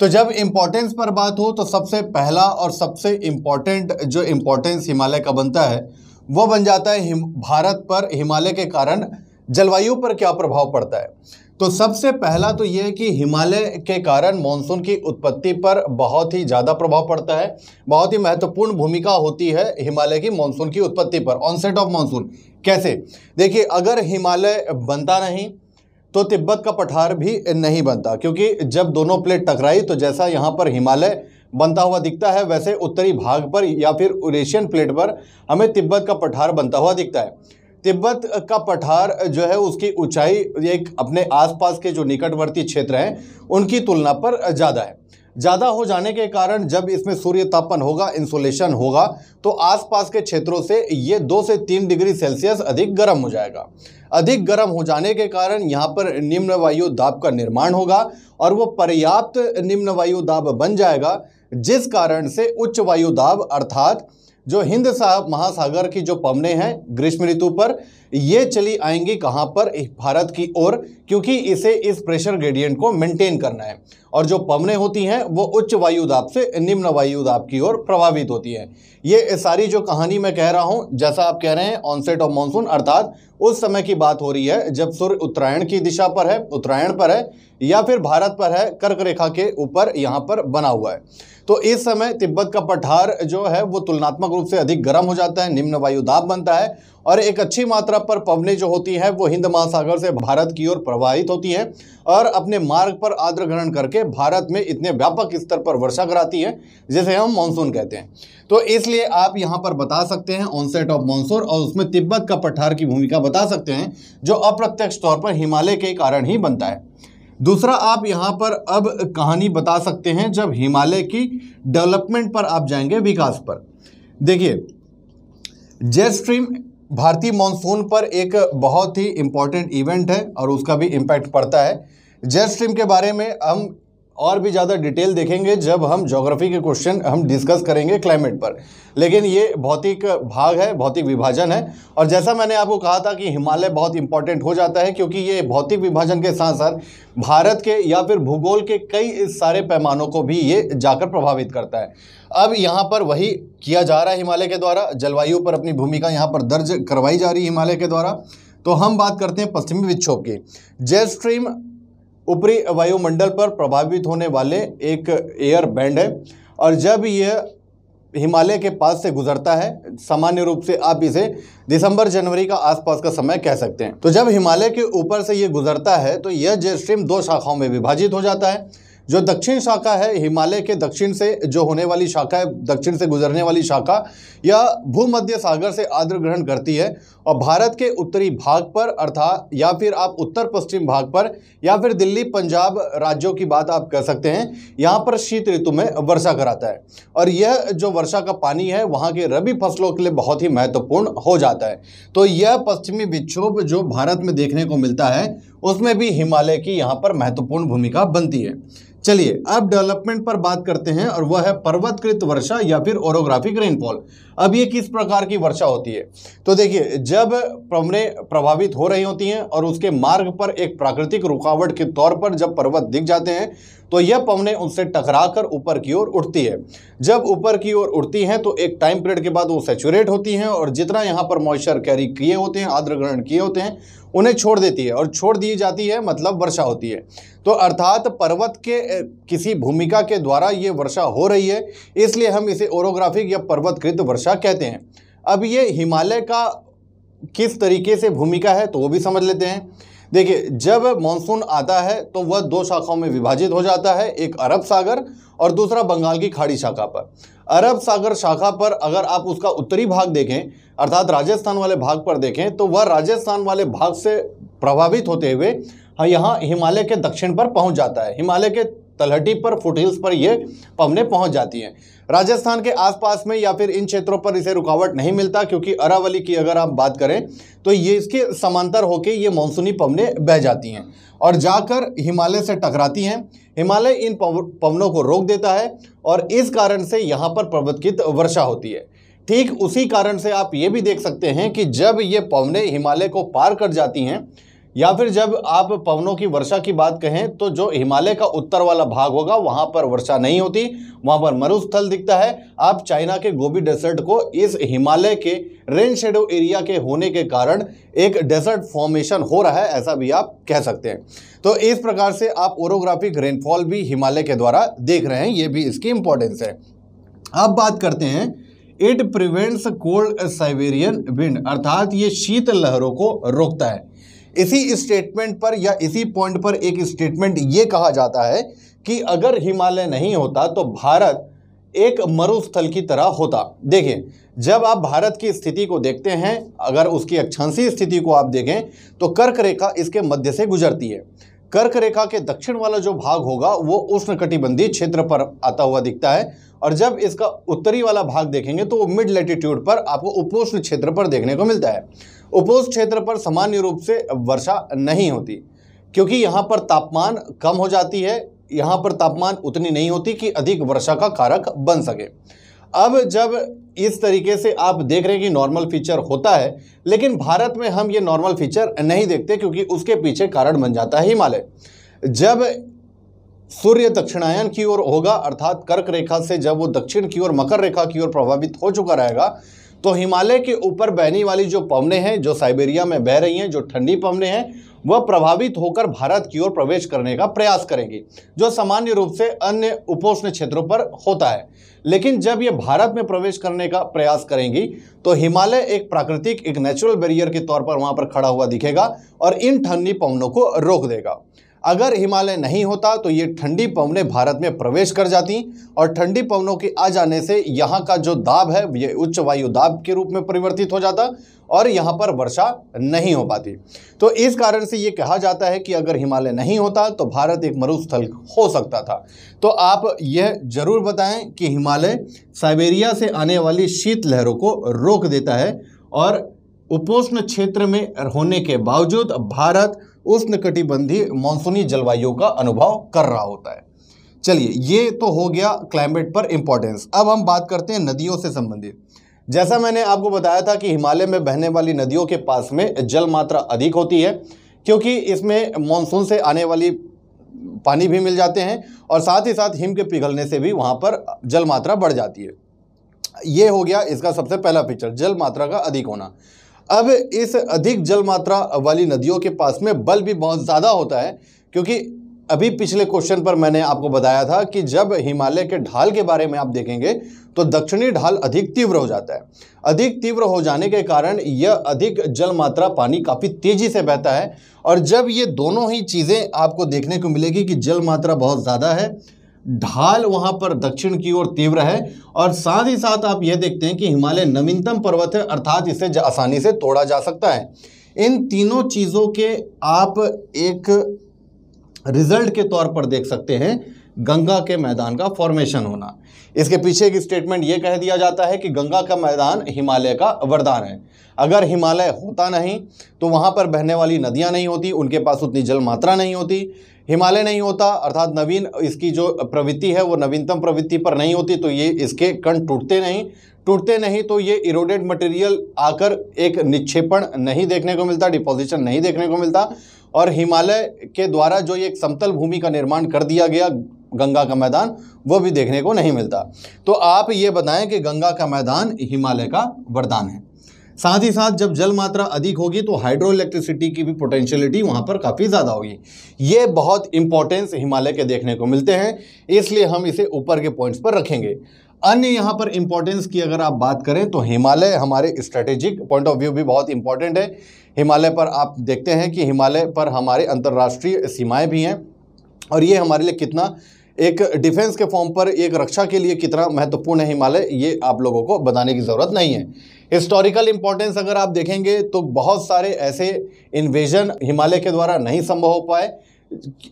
तो जब इम्पोर्टेंस पर बात हो तो सबसे पहला और सबसे इम्पोर्टेंट जो इम्पोर्टेंस हिमालय का बनता है वो बन जाता है भारत पर हिमालय के कारण जलवायु पर क्या प्रभाव पड़ता है तो सबसे पहला तो यह है कि हिमालय के कारण मानसून की उत्पत्ति पर बहुत ही ज़्यादा प्रभाव पड़ता है बहुत ही महत्वपूर्ण भूमिका होती है हिमालय की मानसून की उत्पत्ति पर ऑनसेट ऑफ मानसून कैसे देखिए अगर हिमालय बनता नहीं तो तिब्बत का पठार भी नहीं बनता क्योंकि जब दोनों प्लेट टकराई तो जैसा यहाँ पर हिमालय बनता हुआ दिखता है वैसे उत्तरी भाग पर या फिर उरेशियन प्लेट पर हमें तिब्बत का पठार बनता हुआ दिखता है तिब्बत का पठार जो है उसकी ऊंचाई एक अपने आसपास के जो निकटवर्ती क्षेत्र हैं उनकी तुलना पर ज़्यादा है ज़्यादा हो जाने के कारण जब इसमें सूर्य तापन होगा इंसुलेशन होगा तो आसपास के क्षेत्रों से ये दो से तीन डिग्री सेल्सियस अधिक गर्म हो जाएगा अधिक गर्म हो जाने के कारण यहाँ पर निम्न वायु दाब का निर्माण होगा और वो पर्याप्त निम्न वायु दाब बन जाएगा जिस कारण से उच्च वायु दाब अर्थात जो हिंद महासागर की जो पवने हैं ग्रीष्म ऋतु पर ये चली आएंगी कहाँ पर भारत की ओर क्योंकि इसे इस प्रेशर ग्रेडियंट को मेंटेन करना है और जो पवने होती हैं वो उच्च वायु दाब से निम्न वायु दाब की ओर प्रभावित होती हैं ये सारी जो कहानी मैं कह रहा हूँ जैसा आप कह रहे हैं ऑनसेट ऑफ मानसून अर्थात उस समय की बात हो रही है जब सूर्य उत्तरायण की दिशा पर है उत्तरायण पर है या फिर भारत पर है कर्क रेखा के ऊपर यहाँ पर बना हुआ है तो इस समय तिब्बत का पठार जो है वो तुलनात्मक रूप से अधिक गर्म हो जाता है निम्न वायु दाब बनता है और एक अच्छी मात्रा पर पवने जो होती हैं वो हिंद महासागर से भारत की ओर प्रवाहित होती हैं और अपने मार्ग पर आर्द्र ग्रहण करके भारत में इतने व्यापक स्तर पर वर्षा कराती है जिसे हम मानसून कहते हैं तो इसलिए आप यहाँ पर बता सकते हैं ऑनसेट ऑफ मानसून और उसमें तिब्बत का पठार की भूमिका बता सकते हैं जो अप्रत्यक्ष तौर पर हिमालय के कारण ही बनता है दूसरा आप यहाँ पर अब कहानी बता सकते हैं जब हिमालय की डेवलपमेंट पर आप जाएंगे विकास पर देखिए जेट स्ट्रीम भारतीय मानसून पर एक बहुत ही इम्पॉर्टेंट इवेंट है और उसका भी इम्पैक्ट पड़ता है जेट स्ट्रीम के बारे में हम और भी ज़्यादा डिटेल देखेंगे जब हम जोग्राफी के क्वेश्चन हम डिस्कस करेंगे क्लाइमेट पर लेकिन ये भौतिक भाग है भौतिक विभाजन है और जैसा मैंने आपको कहा था कि हिमालय बहुत इंपॉर्टेंट हो जाता है क्योंकि ये भौतिक विभाजन के साथ साथ भारत के या फिर भूगोल के कई सारे पैमानों को भी ये जाकर प्रभावित करता है अब यहाँ पर वही किया जा रहा है हिमालय के द्वारा जलवायु पर अपनी भूमिका यहाँ पर दर्ज करवाई जा रही है हिमालय के द्वारा तो हम बात करते हैं पश्चिमी विक्षोभ की जेट स्ट्रीम ऊपरी वायुमंडल पर प्रभावित होने वाले एक एयर बैंड है और जब यह हिमालय के पास से गुजरता है सामान्य रूप से आप इसे दिसंबर जनवरी का आसपास का समय कह सकते हैं तो जब हिमालय के ऊपर से ये गुजरता है तो यह जेट स्ट्रीम दो शाखाओं में विभाजित हो जाता है जो दक्षिण शाखा है हिमालय के दक्षिण से जो होने वाली शाखा है दक्षिण से गुजरने वाली शाखा यह भूमध्य सागर से आर्द्र ग्रहण करती है और भारत के उत्तरी भाग पर अर्थात या फिर आप उत्तर पश्चिम भाग पर या फिर दिल्ली पंजाब राज्यों की बात आप कर सकते हैं यहाँ पर शीत ऋतु में वर्षा कराता है और यह जो वर्षा का पानी है वहाँ के रबी फसलों के लिए बहुत ही महत्वपूर्ण हो जाता है तो यह पश्चिमी विक्षोभ जो भारत में देखने को मिलता है उसमें भी हिमालय की यहाँ पर महत्वपूर्ण भूमिका बनती है चलिए अब डेवलपमेंट पर बात करते हैं और वह है पर्वतकृत वर्षा या फिर ओरोग्राफिक रेनफॉल अब ये किस प्रकार की वर्षा होती है तो देखिए जब पमरें प्रभावित हो रही होती हैं और उसके मार्ग पर एक प्राकृतिक रुकावट के तौर पर जब पर्वत दिख जाते हैं तो यह पवने उनसे टकराकर ऊपर की ओर उठती है जब ऊपर की ओर उठती हैं तो एक टाइम पीरियड के बाद वो सेचुरेट होती हैं और जितना यहाँ पर मॉइस्चर कैरी किए होते हैं आर्द्र ग्रहण किए होते हैं उन्हें छोड़ देती है और छोड़ दी जाती है मतलब वर्षा होती है तो अर्थात पर्वत के किसी भूमिका के द्वारा ये वर्षा हो रही है इसलिए हम इसे ओरोग्राफिक या पर्वतकृत वर्षा कहते हैं अब ये हिमालय का किस तरीके से भूमिका है तो वो भी समझ लेते हैं देखिए जब मानसून आता है तो वह दो शाखाओं में विभाजित हो जाता है एक अरब सागर और दूसरा बंगाल की खाड़ी शाखा पर अरब सागर शाखा पर अगर आप उसका उत्तरी भाग देखें अर्थात राजस्थान वाले भाग पर देखें तो वह राजस्थान वाले भाग से प्रभावित होते हुए हाँ, यहाँ हिमालय के दक्षिण पर पहुँच जाता है हिमालय के तलहटी पर फुटहिल्स पर ये पवने पहुँच जाती हैं राजस्थान के आसपास में या फिर इन क्षेत्रों पर इसे रुकावट नहीं मिलता क्योंकि अरावली की अगर आप बात करें तो ये इसके समांतर होकर ये मानसूनी पवने बह जाती हैं और जाकर हिमालय से टकराती हैं हिमालय इन पवनों को रोक देता है और इस कारण से यहाँ पर पर्वतकृत वर्षा होती है ठीक उसी कारण से आप ये भी देख सकते हैं कि जब ये पवने हिमालय को पार कर जाती हैं या फिर जब आप पवनों की वर्षा की बात कहें तो जो हिमालय का उत्तर वाला भाग होगा वहाँ पर वर्षा नहीं होती वहाँ पर मरुस्थल दिखता है आप चाइना के गोबी डेजर्ट को इस हिमालय के रेन शेडो एरिया के होने के कारण एक डेजर्ट फॉर्मेशन हो रहा है ऐसा भी आप कह सकते हैं तो इस प्रकार से आप ओरोग्राफिक रेनफॉल भी हिमालय के द्वारा देख रहे हैं ये भी इसकी इंपॉर्टेंस है अब बात करते हैं it prevents cold Siberian wind अर्थात ये शीत लहरों को रोकता है इसी स्टेटमेंट पर या इसी पॉइंट पर एक स्टेटमेंट ये कहा जाता है कि अगर हिमालय नहीं होता तो भारत एक मरुस्थल की तरह होता देखिए जब आप भारत की स्थिति को देखते हैं अगर उसकी अक्षांशीय स्थिति को आप देखें तो कर्क रेखा इसके मध्य से गुजरती है कर्क रेखा के दक्षिण वाला जो भाग होगा वो उष्ण क्षेत्र पर आता हुआ दिखता है और जब इसका उत्तरी वाला भाग देखेंगे तो वो मिड लेटीट्यूड पर आपको उपोष्ण क्षेत्र पर देखने को मिलता है उपोष क्षेत्र पर सामान्य रूप से वर्षा नहीं होती क्योंकि यहाँ पर तापमान कम हो जाती है यहाँ पर तापमान उतनी नहीं होती कि अधिक वर्षा का कारक बन सके अब जब इस तरीके से आप देख रहे हैं कि नॉर्मल फीचर होता है लेकिन भारत में हम ये नॉर्मल फीचर नहीं देखते क्योंकि उसके पीछे कारण बन जाता है हिमालय जब सूर्य दक्षिणायन की ओर होगा अर्थात कर्क रेखा से जब वो दक्षिण की ओर मकर रेखा की ओर प्रभावित हो चुका रहेगा तो हिमालय के ऊपर बहने वाली जो पवने हैं जो साइबेरिया में बह रही हैं जो ठंडी पवने हैं वह प्रभावित होकर भारत की ओर प्रवेश करने का प्रयास करेंगी जो सामान्य रूप से अन्य उपोष्ण क्षेत्रों पर होता है लेकिन जब ये भारत में प्रवेश करने का प्रयास करेंगी तो हिमालय एक प्राकृतिक एक नेचुरल बैरियर के तौर पर वहाँ पर खड़ा हुआ दिखेगा और इन ठंडी पवनों को रोक देगा अगर हिमालय नहीं होता तो ये ठंडी पवनें भारत में प्रवेश कर जाती और ठंडी पवनों के आ जाने से यहाँ का जो दाब है ये उच्च वायु दाब के रूप में परिवर्तित हो जाता और यहाँ पर वर्षा नहीं हो पाती तो इस कारण से ये कहा जाता है कि अगर हिमालय नहीं होता तो भारत एक मरुस्थल हो सकता था तो आप यह जरूर बताएं कि हिमालय साइबेरिया से आने वाली शीत लहरों को रोक देता है और उपोष्ण क्षेत्र में होने के बावजूद भारत उष्ण कटिबंधी मानसूनी जलवायु का अनुभव कर रहा होता है चलिए ये तो हो गया क्लाइमेट पर इम्पोर्टेंस अब हम बात करते हैं नदियों से संबंधित जैसा मैंने आपको बताया था कि हिमालय में बहने वाली नदियों के पास में जल मात्रा अधिक होती है क्योंकि इसमें मानसून से आने वाली पानी भी मिल जाते हैं और साथ ही साथ हिम के पिघलने से भी वहाँ पर जल मात्रा बढ़ जाती है ये हो गया इसका सबसे पहला पिक्चर जल मात्रा का अधिक होना अब इस अधिक जल मात्रा वाली नदियों के पास में बल भी बहुत ज़्यादा होता है क्योंकि अभी पिछले क्वेश्चन पर मैंने आपको बताया था कि जब हिमालय के ढाल के बारे में आप देखेंगे तो दक्षिणी ढाल अधिक तीव्र हो जाता है अधिक तीव्र हो जाने के कारण यह अधिक जल मात्रा पानी काफ़ी तेज़ी से बहता है और जब ये दोनों ही चीज़ें आपको देखने को मिलेगी कि जल मात्रा बहुत ज़्यादा है ढाल वहां पर दक्षिण की ओर तीव्र है और साथ ही साथ आप यह देखते हैं कि हिमालय नवीनतम पर्वत है अर्थात इसे आसानी से तोड़ा जा सकता है इन तीनों चीज़ों के आप एक रिजल्ट के तौर पर देख सकते हैं गंगा के मैदान का फॉर्मेशन होना इसके पीछे एक स्टेटमेंट यह कह दिया जाता है कि गंगा का मैदान हिमालय का वरदान है अगर हिमालय होता नहीं तो वहां पर बहने वाली नदियां नहीं होती उनके पास उतनी जल मात्रा नहीं होती हिमालय नहीं होता अर्थात नवीन इसकी जो प्रवृत्ति है वो नवीनतम प्रवृत्ति पर नहीं होती तो ये इसके कण टूटते नहीं टूटते नहीं तो ये इरोडेड मटेरियल आकर एक निक्षेपण नहीं देखने को मिलता डिपोजिशन नहीं देखने को मिलता और हिमालय के द्वारा जो एक समतल भूमि का निर्माण कर दिया गया गंगा का मैदान वो भी देखने को नहीं मिलता तो आप ये बताएं कि गंगा का मैदान हिमालय का वरदान है साथ ही साथ जब जल मात्रा अधिक होगी तो हाइड्रो इलेक्ट्रिसिटी की भी पोटेंशियलिटी वहाँ पर काफ़ी ज़्यादा होगी ये बहुत इंपॉर्टेंस हिमालय के देखने को मिलते हैं इसलिए हम इसे ऊपर के पॉइंट्स पर रखेंगे अन्य यहाँ पर इंपॉर्टेंस की अगर आप बात करें तो हिमालय हमारे स्ट्रेटेजिक पॉइंट ऑफ व्यू भी बहुत इंपॉर्टेंट है हिमालय पर आप देखते हैं कि हिमालय पर हमारे अंतर्राष्ट्रीय सीमाएं भी हैं और ये हमारे लिए कितना एक डिफेंस के फॉर्म पर एक रक्षा के लिए कितना महत्वपूर्ण है हिमालय ये आप लोगों को बताने की ज़रूरत नहीं है हिस्टोरिकल इंपॉर्टेंस अगर आप देखेंगे तो बहुत सारे ऐसे इन्वेजन हिमालय के द्वारा नहीं संभव हो पाए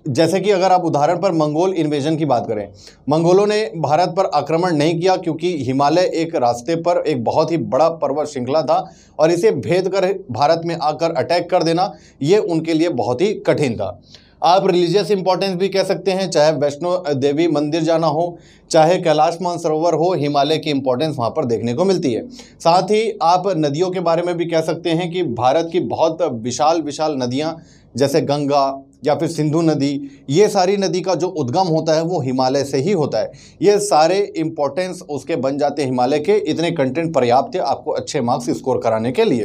जैसे कि अगर आप उदाहरण पर मंगोल इन्वेजन की बात करें मंगोलों ने भारत पर आक्रमण नहीं किया क्योंकि हिमालय एक रास्ते पर एक बहुत ही बड़ा पर्वत श्रृंखला था और इसे भेद कर भारत में आकर अटैक कर देना ये उनके लिए बहुत ही कठिन था आप रिलीजियस इंपॉर्टेंस भी कह सकते हैं चाहे वैष्णो देवी मंदिर जाना हो चाहे कैलाश मानसरोवर हो हिमालय की इंपॉर्टेंस वहाँ पर देखने को मिलती है साथ ही आप नदियों के बारे में भी कह सकते हैं कि भारत की बहुत विशाल विशाल नदियाँ जैसे गंगा या फिर सिंधु नदी ये सारी नदी का जो उद्गम होता है वो हिमालय से ही होता है ये सारे इंपॉर्टेंस उसके बन जाते हैं हिमालय के इतने कंटेंट पर्याप्त है आपको अच्छे मार्क्स स्कोर कराने के लिए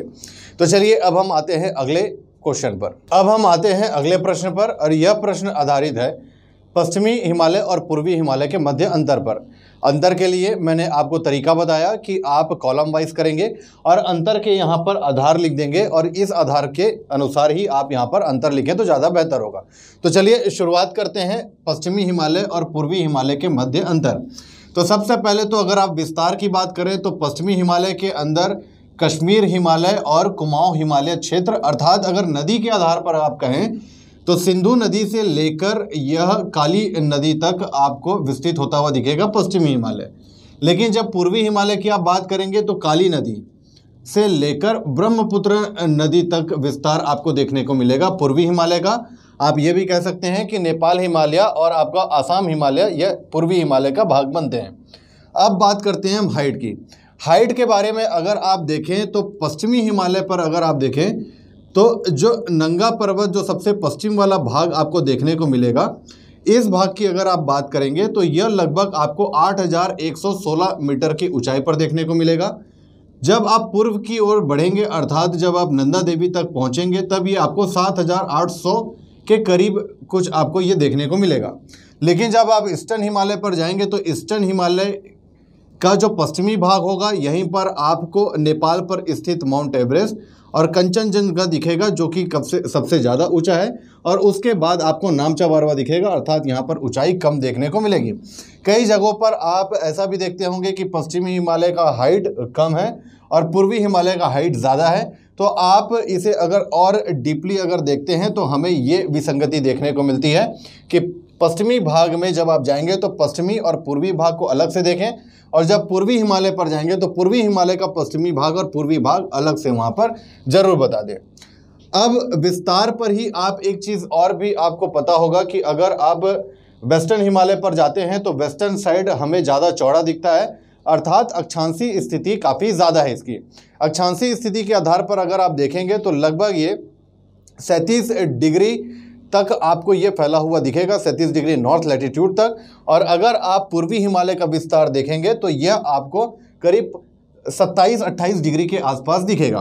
तो चलिए अब हम आते हैं अगले क्वेश्चन पर अब हम आते हैं अगले प्रश्न पर और यह प्रश्न आधारित है पश्चिमी हिमालय और पूर्वी हिमालय के मध्य अंतर पर अंतर के लिए मैंने आपको तरीका बताया कि आप कॉलम वाइज करेंगे और अंतर के यहाँ पर आधार लिख देंगे और इस आधार के अनुसार ही आप यहाँ पर अंतर लिखें तो ज़्यादा बेहतर होगा तो चलिए शुरुआत करते हैं पश्चिमी हिमालय और पूर्वी हिमालय के मध्य अंतर तो सबसे पहले तो अगर आप विस्तार की बात करें तो पश्चिमी हिमालय के अंदर कश्मीर हिमालय और कुमाऊं हिमालय क्षेत्र अर्थात अगर नदी के आधार पर आप कहें तो सिंधु नदी से लेकर यह काली नदी तक आपको विस्तृत होता हुआ दिखेगा पश्चिमी हिमालय लेकिन जब पूर्वी हिमालय की आप बात करेंगे तो काली नदी से लेकर ब्रह्मपुत्र नदी तक विस्तार आपको देखने को मिलेगा पूर्वी हिमालय का आप ये भी कह सकते हैं कि नेपाल हिमालय और आपका आसाम हिमालय यह पूर्वी हिमालय का भाग बनते हैं अब बात करते हैं हम हाइट की हाइट के बारे में अगर आप देखें तो पश्चिमी हिमालय पर अगर आप देखें तो जो नंगा पर्वत जो सबसे पश्चिम वाला भाग आपको देखने को मिलेगा इस भाग की अगर आप बात करेंगे तो यह लगभग आपको 8,116 मीटर की ऊंचाई पर देखने को मिलेगा जब आप पूर्व की ओर बढ़ेंगे अर्थात जब आप नंदा देवी तक पहुंचेंगे तब ये आपको 7,800 के करीब कुछ आपको ये देखने को मिलेगा लेकिन जब आप ईस्टर्न हिमालय पर जाएंगे तो ईस्टर्न हिमालय का जो पश्चिमी भाग होगा यहीं पर आपको नेपाल पर स्थित माउंट एवरेस्ट और कंचनजंगा दिखेगा जो कि कब से सबसे ज़्यादा ऊंचा है और उसके बाद आपको नामचा बारवा दिखेगा अर्थात यहाँ पर ऊंचाई कम देखने को मिलेगी कई जगहों पर आप ऐसा भी देखते होंगे कि पश्चिमी हिमालय का हाइट कम है और पूर्वी हिमालय का हाइट ज़्यादा है तो आप इसे अगर और डीपली अगर देखते हैं तो हमें ये विसंगति देखने को मिलती है कि पश्चिमी भाग में जब आप जाएंगे तो पश्चिमी और पूर्वी भाग को अलग से देखें और जब पूर्वी हिमालय पर जाएंगे तो पूर्वी हिमालय का पश्चिमी भाग और पूर्वी भाग अलग से वहाँ पर जरूर बता दें अब विस्तार पर ही आप एक चीज़ और भी आपको पता होगा कि अगर आप वेस्टर्न हिमालय पर जाते हैं तो वेस्टर्न साइड हमें ज़्यादा चौड़ा दिखता है अर्थात अक्षांशी स्थिति काफ़ी ज़्यादा है इसकी अक्षांशी स्थिति के आधार पर अगर आप देखेंगे तो लगभग ये सैंतीस डिग्री तक आपको ये फैला हुआ दिखेगा सैंतीस डिग्री नॉर्थ लैटिट्यूड तक और अगर आप पूर्वी हिमालय का विस्तार देखेंगे तो यह आपको करीब 27-28 डिग्री के आसपास दिखेगा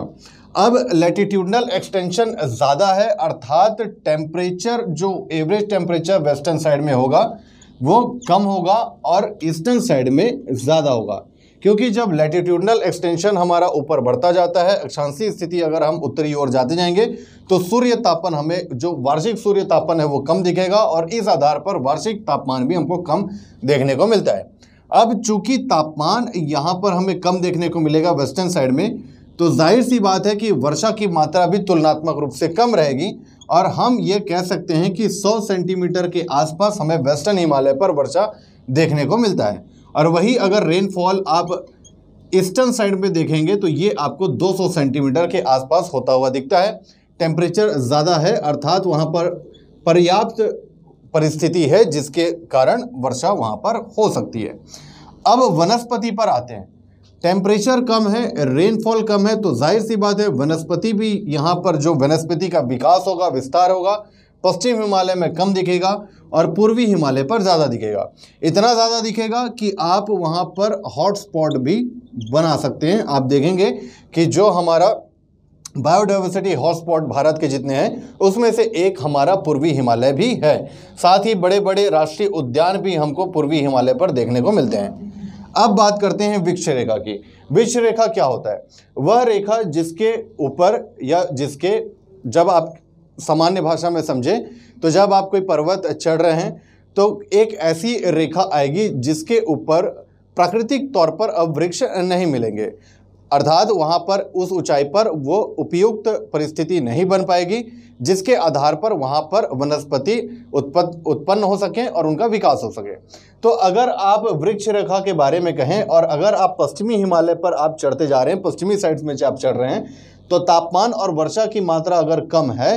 अब लैटिट्यूडनल एक्सटेंशन ज़्यादा है अर्थात टेम्परेचर जो एवरेज टेम्परेचर वेस्टर्न साइड में होगा वो कम होगा और ईस्टर्न साइड में ज़्यादा होगा क्योंकि जब लेटिट्यूडनल एक्सटेंशन हमारा ऊपर बढ़ता जाता है अक्षांशी स्थिति अगर हम उत्तरी ओर जाते जाएंगे तो सूर्य तापन हमें जो वार्षिक सूर्य तापन है वो कम दिखेगा और इस आधार पर वार्षिक तापमान भी हमको कम देखने को मिलता है अब चूंकि तापमान यहाँ पर हमें कम देखने को मिलेगा वेस्टर्न साइड में तो जाहिर सी बात है कि वर्षा की मात्रा भी तुलनात्मक रूप से कम रहेगी और हम ये कह सकते हैं कि 100 सेंटीमीटर के आसपास हमें वेस्टर्न हिमालय पर वर्षा देखने को मिलता है और वही अगर रेनफॉल आप ईस्टर्न साइड में देखेंगे तो ये आपको 200 सेंटीमीटर के आसपास होता हुआ दिखता है टेम्परेचर ज़्यादा है अर्थात वहाँ पर पर्याप्त परिस्थिति है जिसके कारण वर्षा वहाँ पर हो सकती है अब वनस्पति पर आते हैं टेम्परेचर कम है रेनफॉल कम है तो जाहिर सी बात है वनस्पति भी यहाँ पर जो वनस्पति का विकास होगा विस्तार होगा पश्चिम हिमालय में कम दिखेगा और पूर्वी हिमालय पर ज़्यादा दिखेगा इतना ज़्यादा दिखेगा कि आप वहाँ पर हॉटस्पॉट भी बना सकते हैं आप देखेंगे कि जो हमारा बायोडाइवर्सिटी हॉटस्पॉट भारत के जितने हैं उसमें से एक हमारा पूर्वी हिमालय भी है साथ ही बड़े बड़े राष्ट्रीय उद्यान भी हमको पूर्वी हिमालय पर देखने को मिलते हैं अब बात करते हैं वृक्ष रेखा की वृक्ष रेखा क्या होता है वह रेखा जिसके ऊपर या जिसके जब आप सामान्य भाषा में समझें तो जब आप कोई पर्वत चढ़ रहे हैं तो एक ऐसी रेखा आएगी जिसके ऊपर प्राकृतिक तौर पर अब वृक्ष नहीं मिलेंगे अर्थात वहाँ पर उस ऊंचाई पर वो उपयुक्त परिस्थिति नहीं बन पाएगी जिसके आधार पर वहाँ पर वनस्पति उत्पन्न उत्पन्न हो सकें और उनका विकास हो सके तो अगर आप वृक्ष रेखा के बारे में कहें और अगर आप पश्चिमी हिमालय पर आप चढ़ते जा रहे हैं पश्चिमी साइड्स में आप चढ़ रहे हैं तो तापमान और वर्षा की मात्रा अगर कम है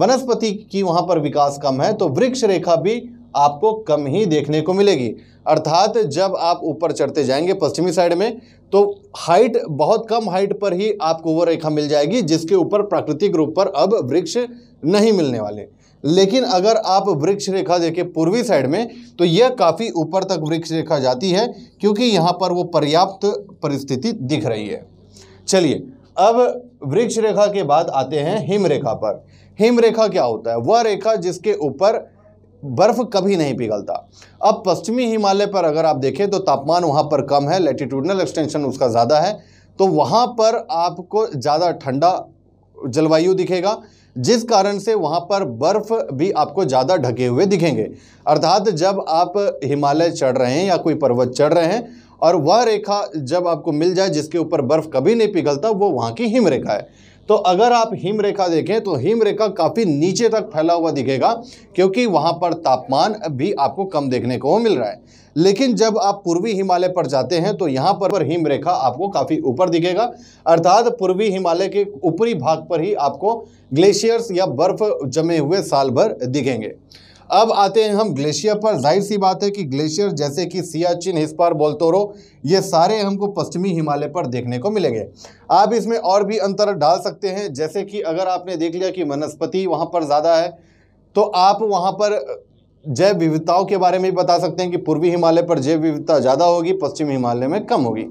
वनस्पति की वहाँ पर विकास कम है तो वृक्ष रेखा भी आपको कम ही देखने को मिलेगी अर्थात जब आप ऊपर चढ़ते जाएंगे पश्चिमी साइड में तो हाइट बहुत कम हाइट पर ही आपको वो रेखा मिल जाएगी जिसके ऊपर प्राकृतिक रूप पर अब वृक्ष नहीं मिलने वाले लेकिन अगर आप वृक्ष रेखा देखें पूर्वी साइड में तो यह काफ़ी ऊपर तक वृक्ष रेखा जाती है क्योंकि यहाँ पर वो पर्याप्त परिस्थिति दिख रही है चलिए अब वृक्ष रेखा के बाद आते हैं हिम रेखा पर हिमरेखा क्या होता है वह रेखा जिसके ऊपर बर्फ कभी नहीं पिघलता अब पश्चिमी हिमालय पर अगर आप देखें तो तापमान वहाँ पर कम है लेटिट्यूडनल एक्सटेंशन उसका ज़्यादा है तो वहाँ पर आपको ज़्यादा ठंडा जलवायु दिखेगा जिस कारण से वहाँ पर बर्फ़ भी आपको ज़्यादा ढके हुए दिखेंगे अर्थात जब आप हिमालय चढ़ रहे हैं या कोई पर्वत चढ़ रहे हैं और वह रेखा जब आपको मिल जाए जिसके ऊपर बर्फ़ कभी नहीं पिघलता वो वहाँ की हिमरेखा है तो अगर आप हिम रेखा देखें तो हिम रेखा काफ़ी नीचे तक फैला हुआ दिखेगा क्योंकि वहाँ पर तापमान भी आपको कम देखने को मिल रहा है लेकिन जब आप पूर्वी हिमालय पर जाते हैं तो यहाँ पर, पर हिम रेखा आपको काफ़ी ऊपर दिखेगा अर्थात पूर्वी हिमालय के ऊपरी भाग पर ही आपको ग्लेशियर्स या बर्फ़ जमे हुए साल भर दिखेंगे अब आते हैं हम ग्लेशियर पर जाहिर सी बात है कि ग्लेशियर जैसे कि सियाचिन हिस्पार बोलतोरो ये सारे हमको पश्चिमी हिमालय पर देखने को मिलेंगे आप इसमें और भी अंतर डाल सकते हैं जैसे कि अगर आपने देख लिया कि वनस्पति वहाँ पर ज़्यादा है तो आप वहाँ पर जैव विविधताओं के बारे में भी बता सकते हैं कि पूर्वी हिमालय पर जैव विविधता ज़्यादा होगी पश्चिमी हिमालय में कम होगी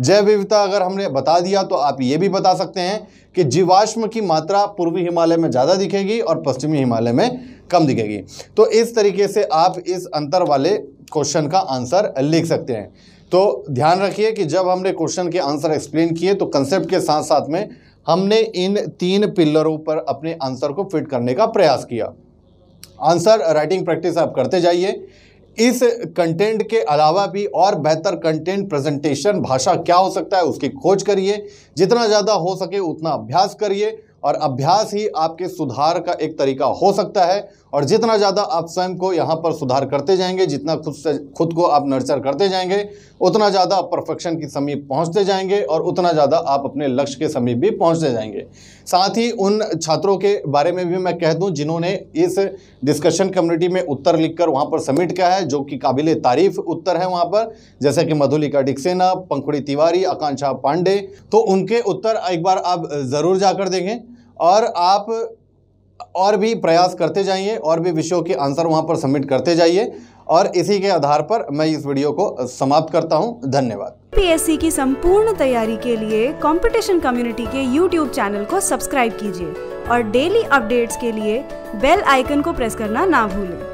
जैव विविधता अगर हमने बता दिया तो आप ये भी बता सकते हैं कि जीवाश्म की मात्रा पूर्वी हिमालय में ज़्यादा दिखेगी और पश्चिमी हिमालय में कम दिखेगी तो इस तरीके से आप इस अंतर वाले क्वेश्चन का आंसर लिख सकते हैं तो ध्यान रखिए कि जब हमने क्वेश्चन के आंसर एक्सप्लेन किए तो कंसेप्ट के साथ साथ में हमने इन तीन पिल्लरों पर अपने आंसर को फिट करने का प्रयास किया आंसर राइटिंग प्रैक्टिस आप करते जाइए इस कंटेंट के अलावा भी और बेहतर कंटेंट प्रेजेंटेशन भाषा क्या हो सकता है उसकी खोज करिए जितना ज़्यादा हो सके उतना अभ्यास करिए और अभ्यास ही आपके सुधार का एक तरीका हो सकता है और जितना ज़्यादा आप स्वयं को यहाँ पर सुधार करते जाएंगे जितना खुद से खुद को आप नर्चर करते जाएंगे उतना ज़्यादा आप परफेक्शन के समीप पहुँचते जाएंगे और उतना ज़्यादा आप अपने लक्ष्य के समीप भी पहुँचते जाएंगे साथ ही उन छात्रों के बारे में भी मैं कह दूँ जिन्होंने इस डिस्कशन कम्युनिटी में उत्तर कर वहाँ पर सबमिट किया है जो कि काबिल तारीफ उत्तर है वहाँ पर जैसे कि मधुलिका डिक्सेना पंखुड़ी तिवारी आकांक्षा पांडे तो उनके उत्तर एक बार आप ज़रूर जाकर देंगे और आप और भी प्रयास करते जाइए और भी विषयों के आंसर वहाँ पर सबमिट करते जाइए और इसी के आधार पर मैं इस वीडियो को समाप्त करता हूँ धन्यवाद पी की संपूर्ण तैयारी के लिए कंपटीशन कम्युनिटी के यूट्यूब चैनल को सब्सक्राइब कीजिए और डेली अपडेट्स के लिए बेल आइकन को प्रेस करना ना भूलें